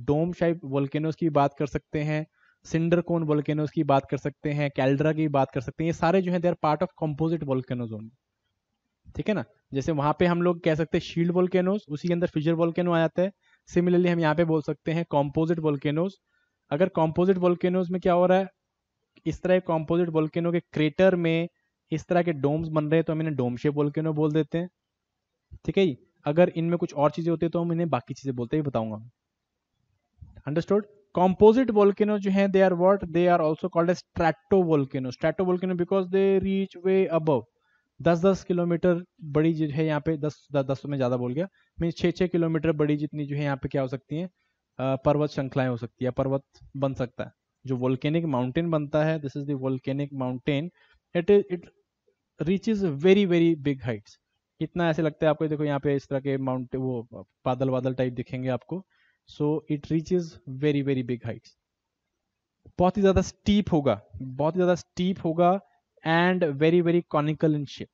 डोम शाइप वॉल्केनोज की बात कर सकते हैं सिंडर कोन वॉल्केनोज की बात कर सकते हैं कैल्ड्रा की बात कर सकते हैं ये सारे जो है they are part of composite volcanoes only ठीक है ना जैसे वहां पे हम लोग कह सकते हैं शील्ड वोल्केनोज उसी के अंदर फ्यूजर वोल्केनो आ जाता है सिमिलरली हम यहाँ पे बोल सकते हैं कॉम्पोजिट वॉल्केनोज अगर कॉम्पोजिट वॉल्केनोज में क्या हो रहा है इस तरह के कॉम्पोजिट वोल्केनो के क्रेटर में इस तरह के डोम्स बन रहे हैं तो हम इन्हें डोम शेप वोल्केनो बोल देते हैं ठीक है अगर इनमें कुछ और चीजें होती है तो हम इन्हें बाकी चीजें बोलते ही बताऊंगा अंडरस्टूड कॉम्पोजिट volcanoes जो है they are what they are also called called as stratovolcano stratovolcano because they reach way अब दस दस किलोमीटर बड़ी जो है यहाँ पे दस दस तो में ज्यादा बोल गया मीन 6-6 किलोमीटर बड़ी जितनी जो है यहाँ पे क्या हो सकती है पर्वत श्रृंखलाएं हो सकती है पर्वत बन सकता है जो वोल्केनिक माउंटेन बनता है this is volcanic mountain it is it reaches very very big heights इतना ऐसे लगता है आपको देखो यहाँ पे इस तरह के माउंट वो बादल वादल टाइप दिखेंगे आपको so it reaches very very big heights बहुत ही ज्यादा स्टीप होगा बहुत ही ज्यादा स्टीप होगा and very very conical in shape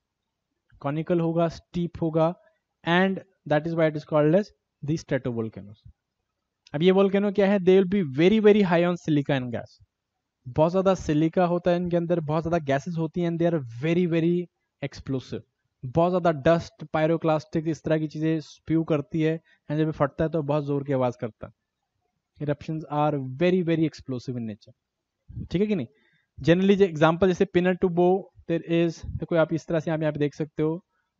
conical होगा स्टीप होगा and that is why it is called as the stratovolcanoes अब ये वोल्केनो क्या है they will be very very high on silica and gas बहुत ज्यादा सिलिका होता है इनके अंदर बहुत ज्यादा गैसेस होती हैं and they are very very explosive बहुत ज्यादा डस्ट पायरोक्लास्टिक इस तरह की चीजें स्प्यू करती है एंड जब फटता है तो बहुत जोर की आवाज करता है eruption are very very explosive in nature ठीक है कि नहीं जनरली एग्जाम्पल जैसे पिनर टू बो देर इज देखो आप इस तरह से आप यहाँ पे देख सकते हो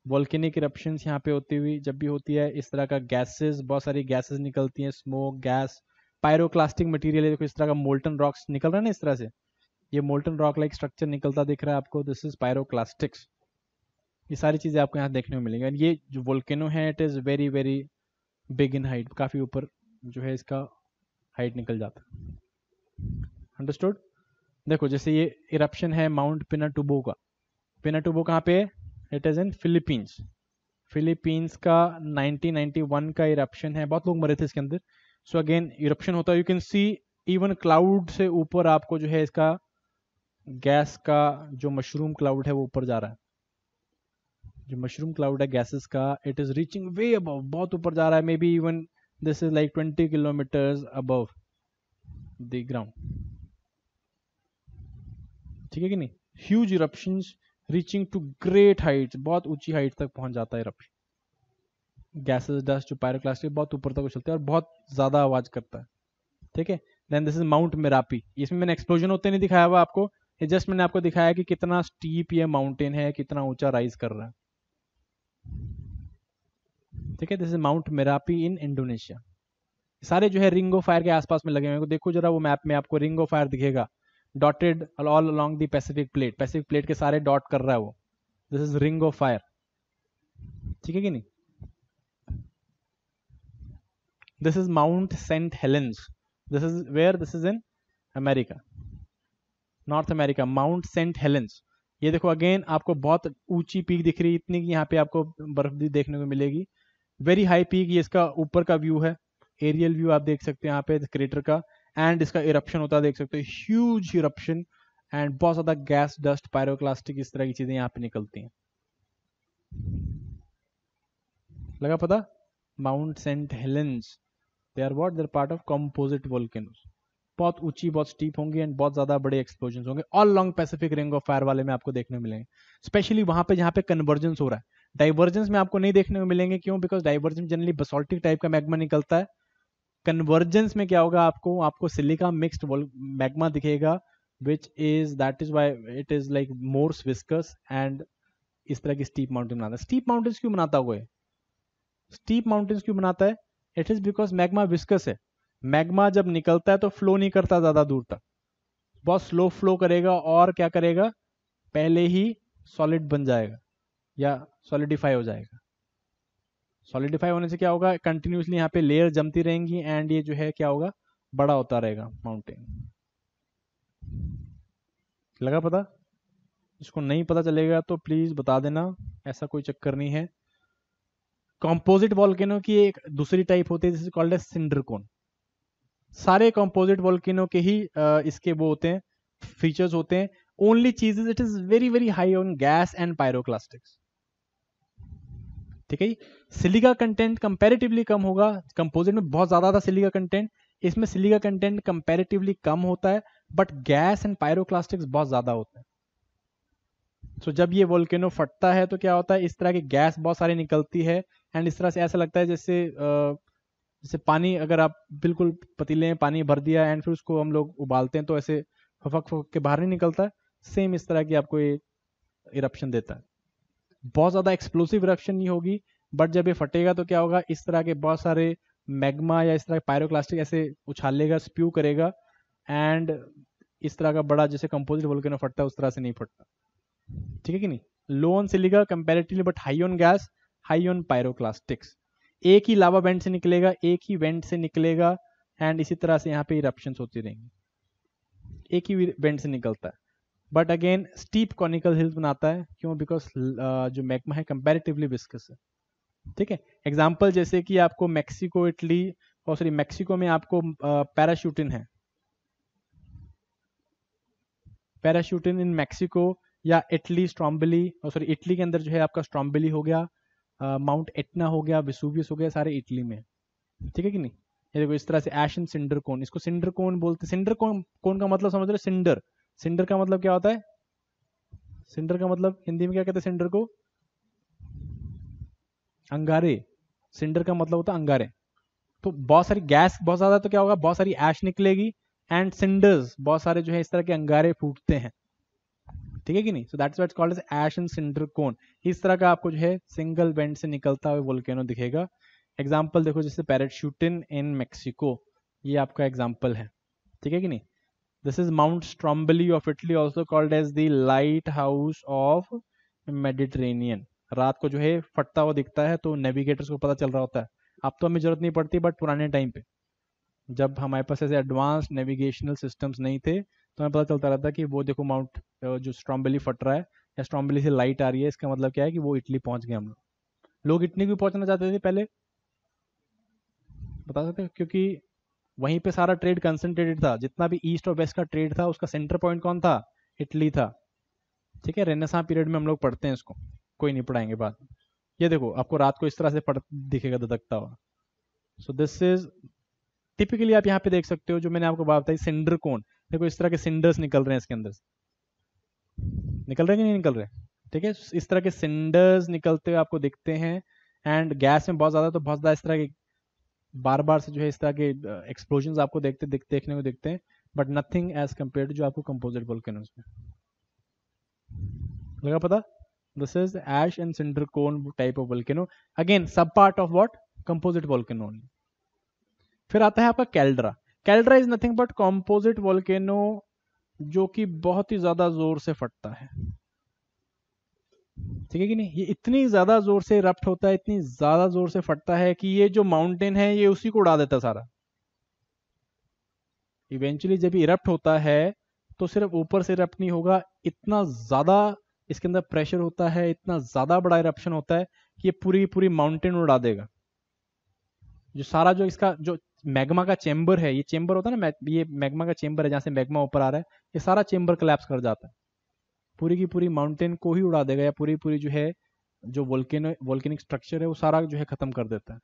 वॉल्केनिक इप्शन यहाँ पे होती हुई जब भी होती है इस तरह का गैसेस बहुत सारी गैसेस निकलती हैं स्मोक गैस पायरोक्लास्टिक मटेरियल देखो इस तरह का मोल्टन रॉक्स निकल रहा है ना इस तरह से ये मोल्टन रॉक लाइक स्ट्रक्चर निकलता दिख रहा है आपको दिस इज पायरोक्लास्टिक्स ये सारी चीज़ें आपको यहाँ देखने को मिलेंगी और ये जो वोल्केनो है it is very very big in height काफ़ी ऊपर जो है इसका हाइट निकल जाता है अंडरस्टूड देखो जैसे ये इरप्शन है माउंट पिनाटुबो का पिनाटुबो कहाँ पे है it is in Philippines Philippines का 1991 का इरप्शन है बहुत लोग मरे थे इसके अंदर सो अगेन इरप्शन होता है you can see even cloud से ऊपर आपको जो है इसका गैस का जो मशरूम क्लाउड है वो ऊपर जा रहा है जो मशरूम क्लाउड है गैसेस का इट इज़ रीचिंग वे अब बहुत ऊपर जा रहा है maybe even this is like twenty kilometre above the ground ठीक है कि नहीं huge eruptions reaching to great height बहुत ऊंची हाइट तक पहुंच जाता है इरप्शन गैसेज डस्ट जो पायरोक्लास्टिक बहुत ऊपर तक उछलते हैं और बहुत ज़्यादा आवाज़ करता है ठीक है then this is Mount Merapi इसमें मैंने एक्सप्लोजन होते नहीं दिखाया हुआ आपको जस्ट मैंने आपको दिखाया कि कितना स्टीप ये माउंटेन है कितना ऊंचा राइज कर रहा है ठीक है this is Mount Merapi in Indonesia सारे जो है रिंग ऑफ फायर के आसपास में लगे हुए हैं देखो जरा वो मैप में आपको रिंग ऑफ फायर दिखेगा dotted all along the Pacific plate Pacific plate के सारे डॉट कर रहा है वो this is ring of fire ठीक है कि नहीं this is Mount Saint Helens this is where this is in America North America Mount Saint Helens ये देखो अगेन आपको बहुत ऊंची पीक दिख रही है इतनी कि यहाँ पे आपको बर्फ भी देखने को मिलेगी वेरी हाई पीक ये इसका ऊपर का व्यू है एरियल व्यू आप देख सकते हैं यहाँ पे क्रेटर का एंड इसका इरप्शन होता है देख सकते हो ह्यूज इरप्शन एंड बहुत ज़्यादा गैस डस्ट पायरोक्लास्टिक इस तरह की चीज़ें यहाँ पे निकलती हैं लगा पता Mount Saint Helens they are what there part of composite volcanoes बहुत ऊंची बहुत स्टीप होंगी एंड बहुत ज्यादा बड़े एक्सप्लोजन होंगे all long Pacific ring of fire वाले में आपको देखने मिलेंगे स्पेशली वहां पे जहाँ पे कन्वर्जेंस हो रहा है डाइवर्जेंस में आपको नहीं देखने को मिलेंगे क्यों because divergence generally basaltic type का मैग्मा निकलता है कन्वर्जेंस में क्या होगा आपको आपको सिलिका मिक्सड मैग्मा दिखेगा which is that is why it is like more viscous and इस तरह की स्टीप माउंटेन बनाता है स्टीप माउंटेन्स क्यों बनाता हुआ स्टीप माउंटेन्स क्यों बनाता है it is because magma viscous है मैग्मा जब निकलता है तो फ्लो नहीं करता ज्यादा दूर तक बहुत स्लो फ्लो करेगा और क्या करेगा पहले ही सॉलिड बन जाएगा या सॉलिडिफाई हो जाएगा सॉलिडिफाई होने से क्या होगा कंटिन्यूसली यहाँ पे लेयर जमती रहेंगी एंड ये जो है क्या होगा बड़ा होता रहेगा माउंटेन लगा पता इसको नहीं पता चलेगा तो प्लीज बता देना ऐसा कोई चक्कर नहीं है कॉम्पोजिट वॉल्केनो की एक दूसरी टाइप होती है जिसे कॉल्ड है सिंडरकोन सारे कॉम्पोजिट वॉल्केनो के ही इसके वो होते हैं फीचर्स होते हैं ओनली चीज it is very very high on gas and pyroclastics ठीक है सिलिका कंटेंट कंपेरेटिवली कम होगा कंपोजिट में बहुत ज्यादा था सिलिका कंटेंट इसमें सिलिका कंटेंट कंपेरेटिवली कम होता है बट गैस एंड पायरोक्लास्टिक्स बहुत ज्यादा होते हैं सो so, जब ये वोल्केनो फटता है तो क्या होता है इस तरह की गैस बहुत सारी निकलती है एंड इस तरह से ऐसा लगता है जैसे जैसे पानी अगर आप बिल्कुल पतीले में पानी भर दिया एंड फिर उसको हम लोग उबालते हैं तो ऐसे फफक फफक के बाहर नहीं निकलता सेम इस तरह की आपको ये इरप्शन देता है बहुत ज़्यादा एक्सप्लोसिव रक्शन नहीं होगी बट जब ये फटेगा तो क्या होगा इस तरह के बहुत सारे मैग्मा या इस तरह के पायरोक्लास्टिक ऐसे उछालेगा स्प्यू करेगा एंड इस तरह का बड़ा जैसे कंपोजिट ना फटता है उस तरह से नहीं फटता ठीक है कि नहीं low on silica comparatively but high on gas high on pyroclastics एक ही लावा वेंट से निकलेगा एक ही वेंट से निकलेगा एंड इसी तरह से यहाँ पे इरप्शन होती रहेंगी एक ही वेंट से निकलता है but again steep conical hills बनाता है क्यों बिकॉज uh, जो मैग्मा है कंपेरेटिवली विस्कस है ठीक है एग्जाम्पल जैसे कि आपको मैक्सिको इटली और सॉरी मैक्सिको में आपको पैराशूटिन uh, है पैराशूटिन इन मैक्सिको या इटली स्ट्रॉम्बली और सॉरी इटली के अंदर जो है आपका स्ट्रॉम्बली हो गया माउंट uh, एटना हो गया विसूवियस हो गया सारे इटली में ठीक है कि नहीं ये देखो इस तरह से एशन सिंडर कोन इसको सिंडर कोन बोलते सिंडर कोन कोन का मतलब समझ रहे सिंडर सिंडर का मतलब क्या होता है सिंडर का मतलब हिंदी में क्या कहते हैं सिंडर को अंगारे सिंडर का मतलब होता है अंगारे तो बहुत सारी गैस बहुत ज्यादा तो क्या होगा बहुत सारी ऐश निकलेगी एंड सिंडर्स बहुत सारे जो है इस तरह के अंगारे फूटते हैं ठीक है कि नहीं so that's what's called as and cinder cone इस तरह का आपको जो है सिंगल वेंट से निकलता हुआ वोल्केनो दिखेगा एग्जाम्पल देखो जैसे पैरेट इन मेक्सिको ये आपका एग्जाम्पल है ठीक है कि नहीं this is mount stromboli of italy also called as the lighthouse of mediterranean रात को जो है फटता हुआ दिखता है तो नेविगेटर्स को पता चल रहा होता है अब तो हमें जरूरत नहीं पड़ती बट पुराने टाइम पे जब हमारे पास ऐसे एडवांस नेविगेशनल सिस्टम्स नहीं थे तो हमें पता चलता रहता कि वो देखो माउंट जो स्ट्रॉम्बली फट रहा है या स्ट्रॉम्बली से लाइट आ रही है इसका मतलब क्या है कि वो इटली पहुंच गए हम लोग लोग इटली भी पहुंचना चाहते थे पहले बता सकते क्योंकि वहीं पे सारा ट्रेड कंसेंट्रेटेड था जितना भी ईस्ट और वेस्ट का ट्रेड था उसका सेंटर पॉइंट कौन था इटली था ठीक है रेनेसा पीरियड में हम लोग पढ़ते हैं इसको कोई नहीं पढ़ाएंगे बाद ये देखो आपको रात को इस तरह से पढ़ दिखेगा ददकता हुआ सो दिस इज टिपिकली आप यहाँ पे देख सकते हो जो मैंने आपको बात बताई सिंडर कोन देखो इस तरह के सिंडर्स निकल रहे हैं इसके अंदर निकल रहे कि नहीं निकल रहे ठीक है इस तरह के सिंडर्स निकलते हुए आपको दिखते हैं एंड गैस में बहुत ज्यादा तो बहुत ज्यादा इस तरह के बार बार से जो है इस तरह के एक्सप्लोजन आपको देखते देख, देखने को देखते हैं but nothing as compare to जो आपको कंपोजिट वोल्केनोज में लगा पता this is ash and cinder cone type of volcano again सब part of what composite volcano फिर आता है आपका caldera caldera is nothing but composite volcano जो कि बहुत ही ज्यादा जोर से फटता है ठीक है कि नहीं ये इतनी ज्यादा जोर से रप्ट होता है इतनी ज्यादा जोर से फटता है कि ये जो माउंटेन है ये उसी को उड़ा देता सारा इवेंचुअली जब इरप्ट होता है तो सिर्फ ऊपर से इरप्ट नहीं होगा इतना ज्यादा इसके अंदर प्रेशर होता है इतना ज्यादा बड़ा इरप्शन होता है कि ये पूरी पूरी माउंटेन उड़ा देगा जो सारा जो इसका जो मैग्मा का चेंबर है ये चेंबर होता है ना ये मैग्मा का चेंबर है जहां से मैग्मा ऊपर आ रहा है ये सारा चेंबर कलेप्स कर जाता है पूरी की पूरी माउंटेन को ही उड़ा देगा या पूरी पूरी जो है जो वोल्केनो वोल्केनिक स्ट्रक्चर है वो सारा जो है खत्म कर देता है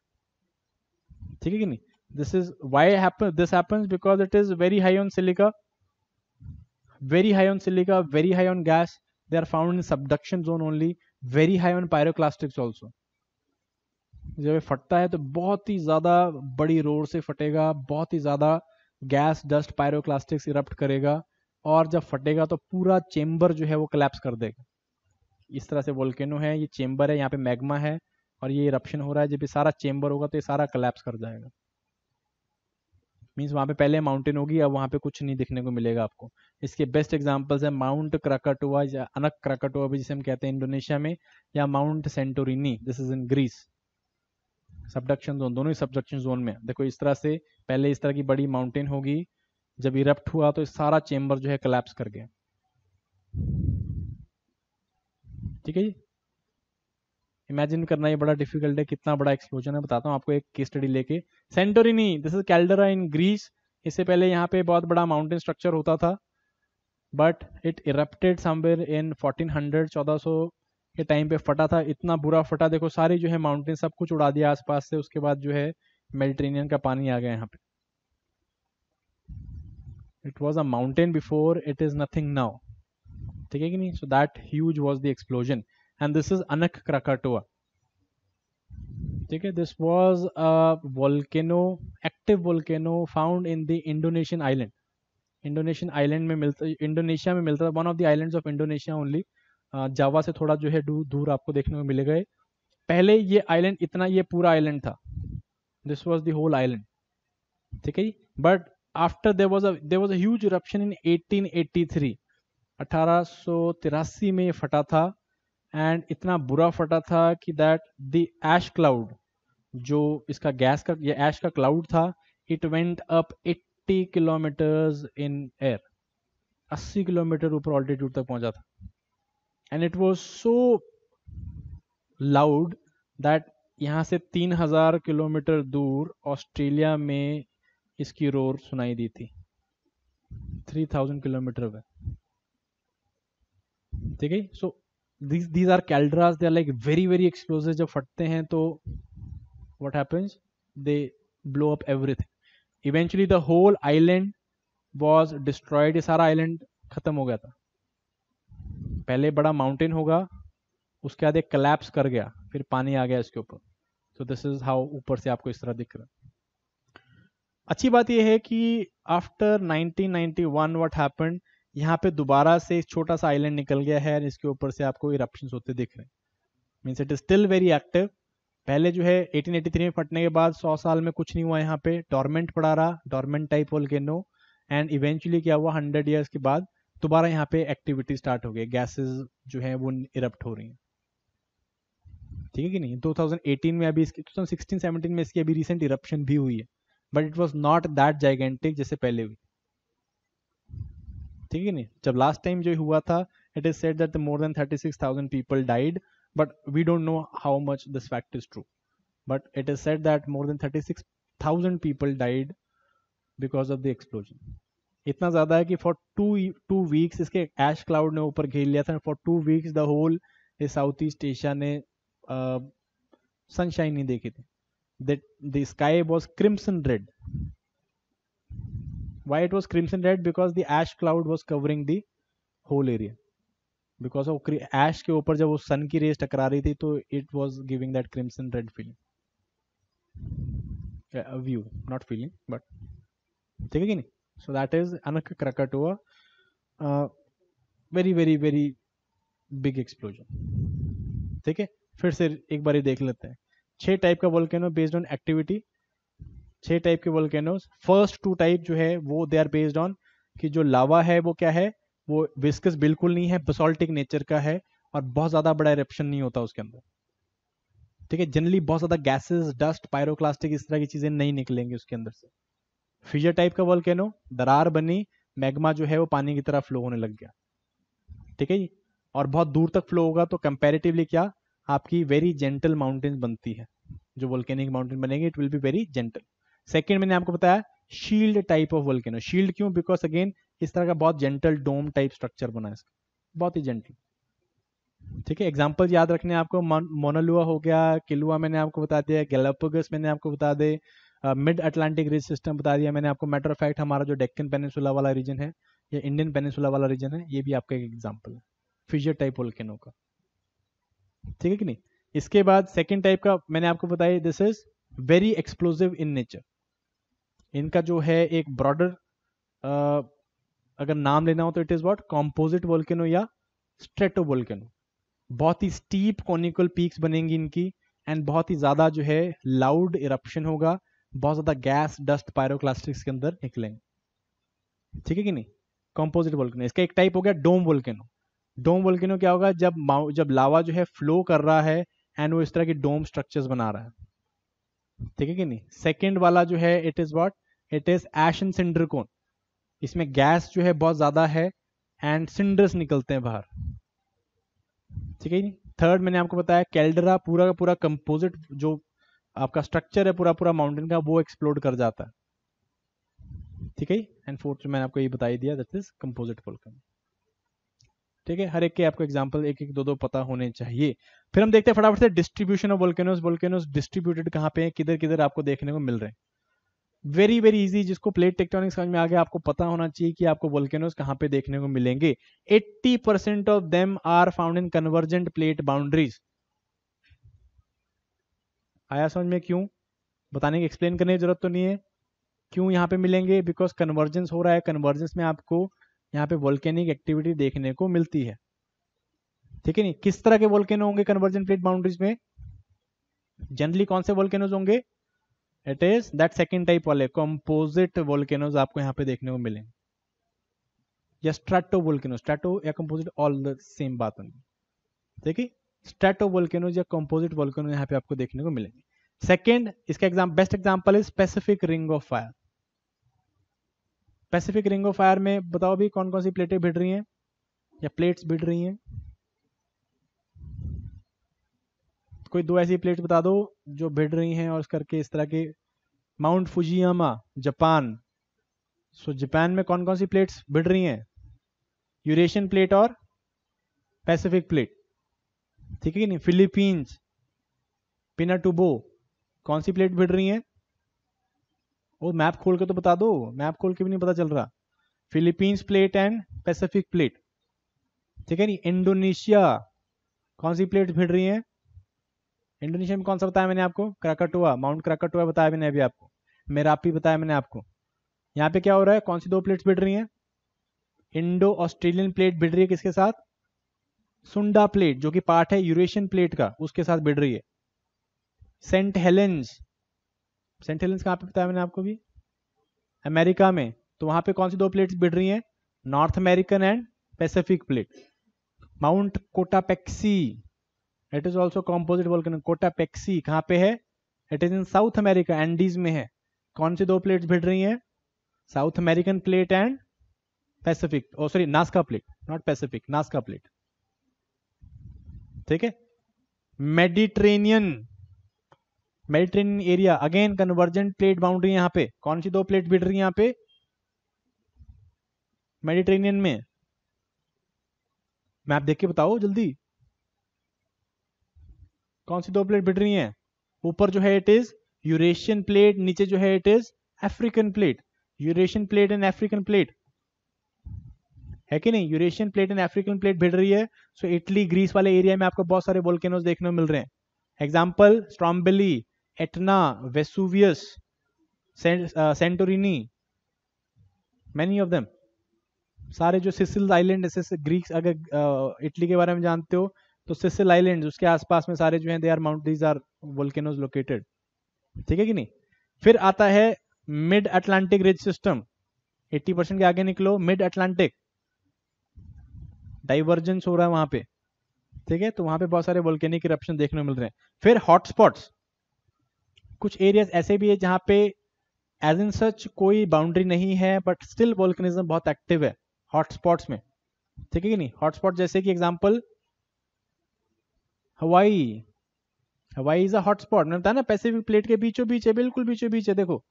ठीक है कि नहीं this is why this happens because it is very high on सिलिका very high on silica very high on gas they are found in subduction zone only very high on pyroclastics also जब ये फटता है तो बहुत ही ज़्यादा बड़ी road से फटेगा बहुत ही ज़्यादा गैस डस्ट पायरोक्लास्टिक्स इरप्ट करेगा और जब फटेगा तो पूरा चेम्बर जो है वो कलेप्स कर देगा इस तरह से वोल्केनो है ये चेम्बर है यहाँ पे मैग्मा है और ये इरप्शन हो रहा है जब ये सारा चेम्बर होगा तो ये सारा कलेप्स कर जाएगा मीन्स वहाँ पे पहले माउंटेन होगी अब वहाँ पे कुछ नहीं देखने को मिलेगा आपको इसके बेस्ट एग्जाम्पल्स है माउंट क्राकाटोआ या अनक क्राकटुआ भी जिसे हम कहते हैं इंडोनेशिया में या Mount Santorini this is in Greece subduction zone दोनों ही सबडक्शन जोन में देखो इस तरह से पहले इस तरह की बड़ी माउंटेन होगी जब इरप्ट हुआ तो सारा चेम्बर जो है कलेप्स कर गया ठीक है जी इमेजिन करना ये बड़ा डिफिकल्ट है कितना बड़ा एक्सप्लोजन है बताता हूँ आपको एक केस स्टडी लेके Santorini this is caldera in Greece इससे पहले यहाँ पे बहुत बड़ा माउंटेन स्ट्रक्चर होता था but it erupted somewhere in 1400 1400 के टाइम पे फटा था इतना बुरा फटा देखो सारी जो है माउंटेन सब कुछ उड़ा दिया आसपास से उसके बाद जो है मेडिटेरेनियन का पानी आ गया यहाँ पे it was a mountain before it is nothing now ठीक है कि नहीं so that huge was the explosion and this is Anak Krakatoa ठीक है this was a volcano active volcano found in the Indonesian island Indonesian island में मिलता Indonesia में मिलता था one of the island of Indonesia only Java से थोड़ा जो है दूर, दूर आपको देखने को मिले गए पहले ये आइलैंड इतना ये पूरा आइलैंड था this was the whole island ठीक है जी but after there was there was a huge eruption in 1883 तिरासी में ये फटा था एंड इतना बुरा फटा था कि दैट द एश क्लाउड जो इसका गैस का या एश का क्लाउड था it went up 80 kilometres in air 80 kilometre ऊपर ऑल्टीट्यूड तक पहुंचा था and it was so loud that यहाँ से 3000 किलोमीटर दूर ऑस्ट्रेलिया में इसकी रोर सुनाई दी थी थ्री थाउजेंड किलोमीटर में ठीक है so these these are calderas they are like very very explosive जब फटते हैं तो what happens they blow up everything eventually the whole island was destroyed ये सारा आईलैंड खत्म हो गया था पहले बड़ा माउंटेन होगा उसके बाद एक कलेप्स कर गया फिर पानी आ गया इसके ऊपर सो दिस इज हाउ ऊपर से आपको इस तरह दिख रहा है अच्छी बात यह है कि आफ्टर 1991 व्हाट हैपेंड यहाँ पे दोबारा से एक छोटा सा आइलैंड निकल गया है इसके ऊपर से आपको इरप्शन होते दिख रहे हैं means it is still very active पहले जो है 1883 में फटने के बाद 100 साल में कुछ नहीं हुआ यहाँ पे डॉर्मेंट पड़ा रहा dormant type volcano and eventually क्या हुआ हंड्रेड ईयर्स के बाद दोबारा यहाँ पे एक्टिविटी स्टार्ट हो गई गैसेज जो है वो इरप्ट हो रही हैं ठीक है कि नहीं 2018 में अभी इसकी 2016 17 में इसकी अभी रिसेंट इरप्शन भी हुई है but it was not that gigantic जैसे पहले हुई ठीक है नहीं जब लास्ट टाइम जो हुआ था it is said that more than thirty six thousand people died but we don't know how much this fact is true but it is said that more than thirty six thousand people died because of the explosion इतना ज्यादा है कि for to two weeks इसके एश cloud ने ऊपर घेर लिया था for two weeks the whole South East Asia ने सनशाइन uh, नहीं देखी थी that the sky was crimson red why it was crimson red because the ash cloud was covering the whole area because of ash ke upar jab wo sun ki rays takra rahi thi to it was giving that crimson red feeling yeah, a view not feeling but theek hai ki nahi so that is anak krakatoa uh, very very very big explosion theek hai फिर से एक बार देख लेते हैं छह type का volcano based on activity छह type के वोल्केनो फर्स्ट टू टाइप जो है वो दे आर बेस्ड ऑन कि जो लावा है वो क्या है वो विस्कस बिल्कुल नहीं है बसोल्टिक नेचर का है और बहुत ज़्यादा बड़ा इरप्शन नहीं होता उसके अंदर ठीक है जनरली बहुत ज़्यादा गैसेस डस्ट पायरोक्लास्टिक इस तरह की चीज़ें नहीं निकलेंगी उसके अंदर से फिजर टाइप का वोल्केनो दरार बनी मैग्मा जो है वो पानी की तरह फ्लो होने लग गया ठीक है और बहुत दूर तक फ्लो होगा तो कंपेरेटिवली क्या आपकी वेरी जेंटल माउंटेन बनती है जो वोल्केनिक माउंटेन बनेंगे it will be very gentle second मैंने आपको बताया shield type of volcano shield क्यों बिकॉज अगेन इस तरह का बहुत जेंटल डोम टाइप स्ट्रक्चर बना है इसका बहुत ही जेंटल ठीक है एग्जाम्पल याद रखने आपको मोनालुआ हो गया किलुआ मैंने आपको बता दिया गैलापोगस मैंने आपको बता दे मिड अटलांटिक रिज सिस्टम बता दिया मैंने आपको मैटर ऑफ फैक्ट हमारा जो डेक्कन पेनिसुला वाला रीजन है या इंडियन पेनिसुला वाला रीजन है ये भी आपका एक एग्जाम्पल है फिजर टाइप वोल्केनो का ठीक है कि नहीं इसके बाद सेकेंड टाइप का मैंने आपको बताया this is very explosive in nature इनका जो है एक ब्रॉडर अगर नाम लेना हो तो it is what composite volcano या स्ट्रेटो वोल्केनो बहुत ही स्टीप कॉनिकल पीक्स बनेंगी इनकी एंड बहुत ही ज्यादा जो है लाउड इरप्शन होगा बहुत ज्यादा गैस डस्ट पायरोक्लास्टिक्स के अंदर निकलेंगे ठीक है कि नहीं कॉम्पोजिट वोल्केनो इसका एक टाइप हो गया डोम वोल्केनो डोम वोल्केनो क्या होगा जब जब लावा जो है फ्लो कर रहा है एंड वो इस तरह के डोम स्ट्रक्चर्स बना रहा है ठीक है कि नहीं सेकेंड वाला जो है it is what it is ash and cinder इसमें गैस जो है बहुत ज्यादा है एंड सिंड्रस निकलते हैं बाहर ठीक है थर्ड मैंने आपको बताया कैल्डरा पूरा का पूरा कंपोजिट जो आपका स्ट्रक्चर है पूरा पूरा माउंटेन का वो एक्सप्लोड कर जाता है ठीक है एंड फोर्थ मैंने आपको ये बताई दिया दैट इज कंपोजिट वोल्केनो ठीक है हर एक के आपको एग्जाम्पल एक एक दो दो पता होने चाहिए फिर हम देखते हैं फटाफट से distribution of volcanoes volcanoes distributed कहाँ पे हैं किधर किधर आपको देखने को मिल रहे हैं वेरी वेरी इजी जिसको प्लेट टेक्टोनिक समझ में आ गया आपको पता होना चाहिए कि आपको वोल्केनोज कहाँ पे देखने को मिलेंगे 80 percent of them are found in convergent plate boundaries आया समझ में क्यों बताने की एक्सप्लेन करने की जरूरत तो नहीं है क्यों यहाँ पे मिलेंगे बिकॉज कन्वर्जेंस हो रहा है कन्वर्जेंस में आपको यहाँ पे वोल्केनिक एक्टिविटी देखने को मिलती है ठीक है नहीं किस तरह के वोल्केनो होंगे कन्वर्जन प्लेट बाउंड्रीज में जनरली कौन से वोल्केनोज होंगे it is that second type वाले कंपोजिट वोल्केनोज आपको यहाँ पे देखने को मिलेंगे या स्ट्रेटो वोल्केनो स्ट्रेटो या कंपोजिट ऑल द सेम बात होंगी ठीक है स्ट्रेटो वोल्केनोज या कंपोजिट वोल्केनो यहाँ पे आपको देखने को मिलेंगे सेकेंड इसका exam best example is specific ring of fire pacific ring of fire में बताओ भी कौन कौन सी प्लेटें भिड़ रही हैं या प्लेट्स भिड़ रही हैं कोई दो ऐसी प्लेट्स बता दो जो भिड़ रही हैं और इस करके इस तरह के mount Fujiyama Japan so Japan में कौन कौन सी प्लेट्स भिड़ रही हैं यूरेशियन प्लेट और पैसिफिक प्लेट ठीक है नहीं फिलीपींस पिनाटूबो कौन सी प्लेट भिड़ रही हैं वो मैप खोल के तो बता दो मैप खोल के भी नहीं पता चल रहा Philippines plate and Pacific plate ठीक है नी इंडोनेशिया कौन सी प्लेट भिड़ रही है इंडोनेशिया में कौन सा बताया मैंने आपको क्राकटोआ माउंट क्राकटोआ बताया मैंने अभी आपको मेरापी बताया मैंने आपको यहाँ पे क्या हो रहा है कौन सी दो प्लेट्स भिड़ रही हैं इंडो ऑस्ट्रेलियन प्लेट भिड़ रही है किसके साथ सुंडा प्लेट जो कि पार्ट है यूरेशियन प्लेट का उसके साथ भिड़ रही है सेंट हेलेंस सेंट्रल लेंस कहाँ पे बताया मैंने आपको भी अमेरिका में तो वहां पे कौन सी दो प्लेट्स बिड़ रही हैं North American and Pacific plate mount Cotopaxi it is also composite बोल कोटापेक्सी कहाँ पे है it is in South America Andes में है कौन सी दो प्लेट्स भिड़ रही हैं South American plate and Pacific oh sorry Nazca plate not Pacific Nazca plate ठीक है Mediterranean Mediterranean area again convergent plate boundary यहां पे कौन सी दो प्लेट भिड़ रही है यहां पे मेडिट्रेनियन में आप देख के बताओ जल्दी कौन सी दो प्लेट भिड़ रही है ऊपर जो है इट इज यूरेशियन प्लेट नीचे जो है it is African plate Eurasian plate and African plate है कि नहीं Eurasian plate and African plate भिड़ रही है सो इटली ग्रीस वाले एरिया में आपको बहुत सारे वोल्केनोज देखने को मिल रहे हैं example Stromboli Etna Vesuvius Santorini many of them सारे जो सिसिल आइलैंड ग्रीक अगर इटली uh, के बारे में जानते हो तो सिसिल आइलैंड उसके आसपास में सारे जो हैं they are mount these are volcanoes located ठीक है कि नहीं फिर आता है mid Atlantic ridge system 80 percent के आगे निकलो मिड अटलांटिक डाइवर्जेंस हो रहा है वहां पे ठीक है तो वहां पे बहुत सारे वोल्केनिक इप्शन देखने को मिल रहे हैं फिर हॉटस्पॉट्स कुछ एरियाज ऐसे भी है जहां पे एज इन सच कोई बाउंड्री नहीं है बट स्टिल वोल्कनिज्म बहुत एक्टिव है हॉटस्पॉट्स में ठीक है कि नहीं हॉटस्पॉट जैसे कि एग्जाम्पल हवाई हवाई इज अ हॉटस्पॉट मैंने बताया ना पैसिफिक प्लेट के बीचों बीच है बिल्कुल बीचों बीच है देखो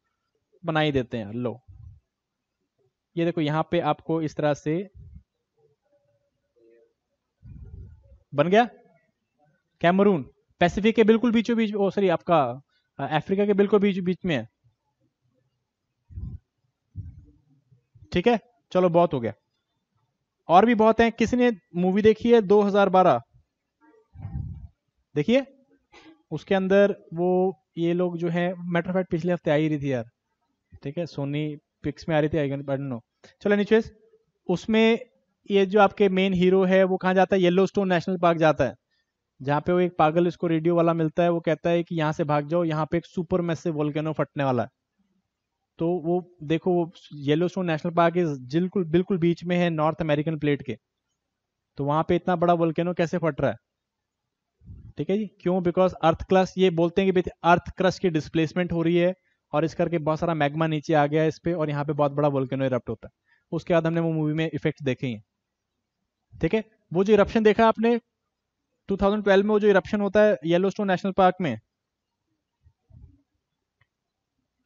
बना ही देते हैं लो ये देखो यहाँ पे आपको इस तरह से बन गया कैमरून पैसिफिक के बिल्कुल बीचों बीच ओ सॉरी आपका अफ्रीका के बिल्कुल बीच बीच में है ठीक है चलो बहुत हो गया और भी बहुत हैं किसी ने मूवी देखी है 2012 देखिए उसके अंदर वो ये लोग जो है मेट्रोफेट पिछले हफ्ते आई रही थी यार ठीक है सोनी पिक्स में आ रही थी आई बट नो चलो नीचे उसमें ये जो आपके मेन हीरो है वो कहाँ जाता है येलो स्टोन नेशनल पार्क जाता है जहाँ पे वो एक पागल इसको रेडियो वाला मिलता है वो कहता है कि यहाँ से भाग जाओ यहाँ पे एक सुपर मैसिव वोल्केनो फटने वाला है तो वो देखो वो येलो स्टोन नेशनल पार्क इस बिल्कुल बिल्कुल बीच में है नॉर्थ अमेरिकन प्लेट के तो वहां पे इतना बड़ा वोल्केनो कैसे फट रहा है ठीक है जी क्यों बिकॉज अर्थ क्लस ये बोलते हैं कि अर्थ क्रस की डिस्प्लेसमेंट हो रही है और इस करके बहुत सारा मैग्मा नीचे आ गया है इस पर और यहाँ पे बहुत बड़ा वोल्केनो इरप्ट होता है उसके बाद हमने वो मूवी में इफेक्ट देखे हैं ठीक है वो जो इरप्शन देखा आपने 2012 में वो जो इरप्शन होता है येलोस्टोन नेशनल पार्क में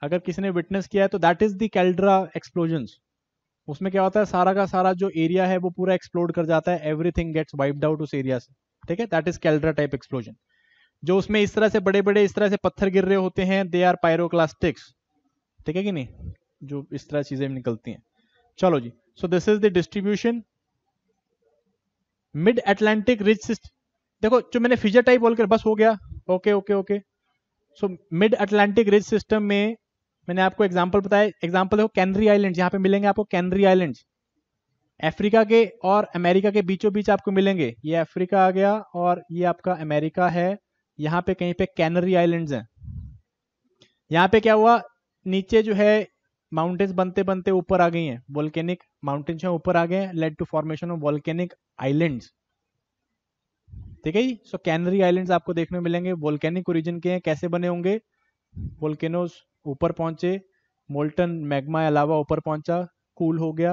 अगर किसी ने विटनेस किया है तो दैट इज दैलड्रा कैल्ड्रा एक्सप्लोजन उसमें क्या होता है सारा का सारा जो एरिया है वो पूरा एक्सप्लोड कर जाता है एवरीथिंग गेट्स वाइप्ड आउट उस एरिया से ठीक है that is caldera type explosion जो उसमें इस तरह से बड़े बड़े इस तरह से पत्थर गिर रहे होते हैं दे आर पायरोक्लास्टिक्स ठीक है कि नहीं जो इस तरह चीजें निकलती हैं चलो जी so this is the distribution mid Atlantic ridge देखो जो मैंने फिजर टाइप बोलकर बस हो गया okay okay okay so mid Atlantic ridge system में मैंने आपको एग्जाम्पल बताया एग्जाम्पल देखो कैनरी आइलैंड यहाँ पे मिलेंगे आपको कैनरी आइलैंड अफ्रीका के और अमेरिका के बीचों बीच आपको मिलेंगे ये अफ्रीका आ गया और ये आपका अमेरिका है यहाँ पे कहीं पे कैनरी आइलैंड्स हैं यहाँ पे क्या हुआ नीचे जो है माउंटेन्स बनते बनते ऊपर आ गई हैं वोल्केनिक माउंटेन्स हैं ऊपर आ गए हैं led to formation of volcanic islands ठीक है सो कैनरी आइलैंड्स आपको देखने मिलेंगे वोल्केनिक ओरिजिन के हैं कैसे बने होंगे वोल्केनोज ऊपर पहुंचे मोल्टन मैग्मा अलावा ऊपर पहुंचा कूल हो गया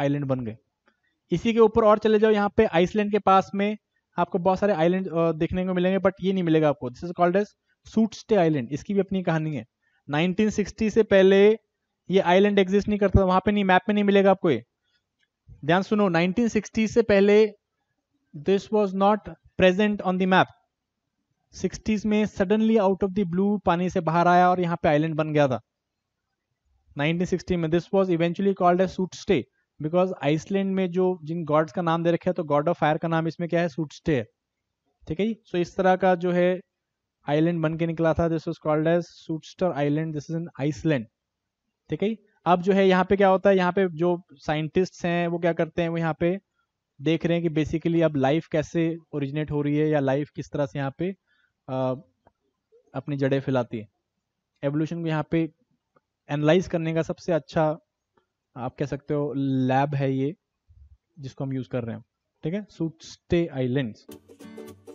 आइलैंड बन गए इसी के ऊपर और चले जाओ यहाँ पे आइसलैंड के पास में आपको बहुत सारे आइलैंड देखने को मिलेंगे बट ये नहीं मिलेगा आपको this is called as Surtsey island इसकी भी अपनी कहानी है 1960 से पहले ये आइलैंड एग्जिस्ट नहीं करता वहां पे नहीं मैप में नहीं मिलेगा आपको ये ध्यान सुनो 1960 से पहले this was not present on the map sixties में suddenly out of the blue पानी से बाहर आया और यहाँ पे आइलैंड बन गया था 1960 में this was eventually called a Surtsey because Iceland में जो जिन गॉड्स का नाम दे रखे तो गॉड ऑफ फायर का नाम इसमें क्या है सूट स्टे ठीक है जी सो इस तरह का जो है आइलैंड बन के निकला था दिस वॉज कॉल्ड एज सूटस्टर island this is in Iceland ठीक है अब जो है यहाँ पे क्या होता है यहाँ पे जो साइंटिस्ट हैं वो क्या करते हैं वो यहाँ पे देख रहे हैं कि बेसिकली अब लाइफ कैसे ओरिजिनेट हो रही है या लाइफ किस तरह से यहाँ पे आ, अपनी जड़ें फैलाती है एवोल्यूशन को यहाँ पे एनालाइज करने का सबसे अच्छा आप कह सकते हो लैब है ये जिसको हम यूज़ कर रहे हैं ठीक है सूट स्टे आइलैंड्स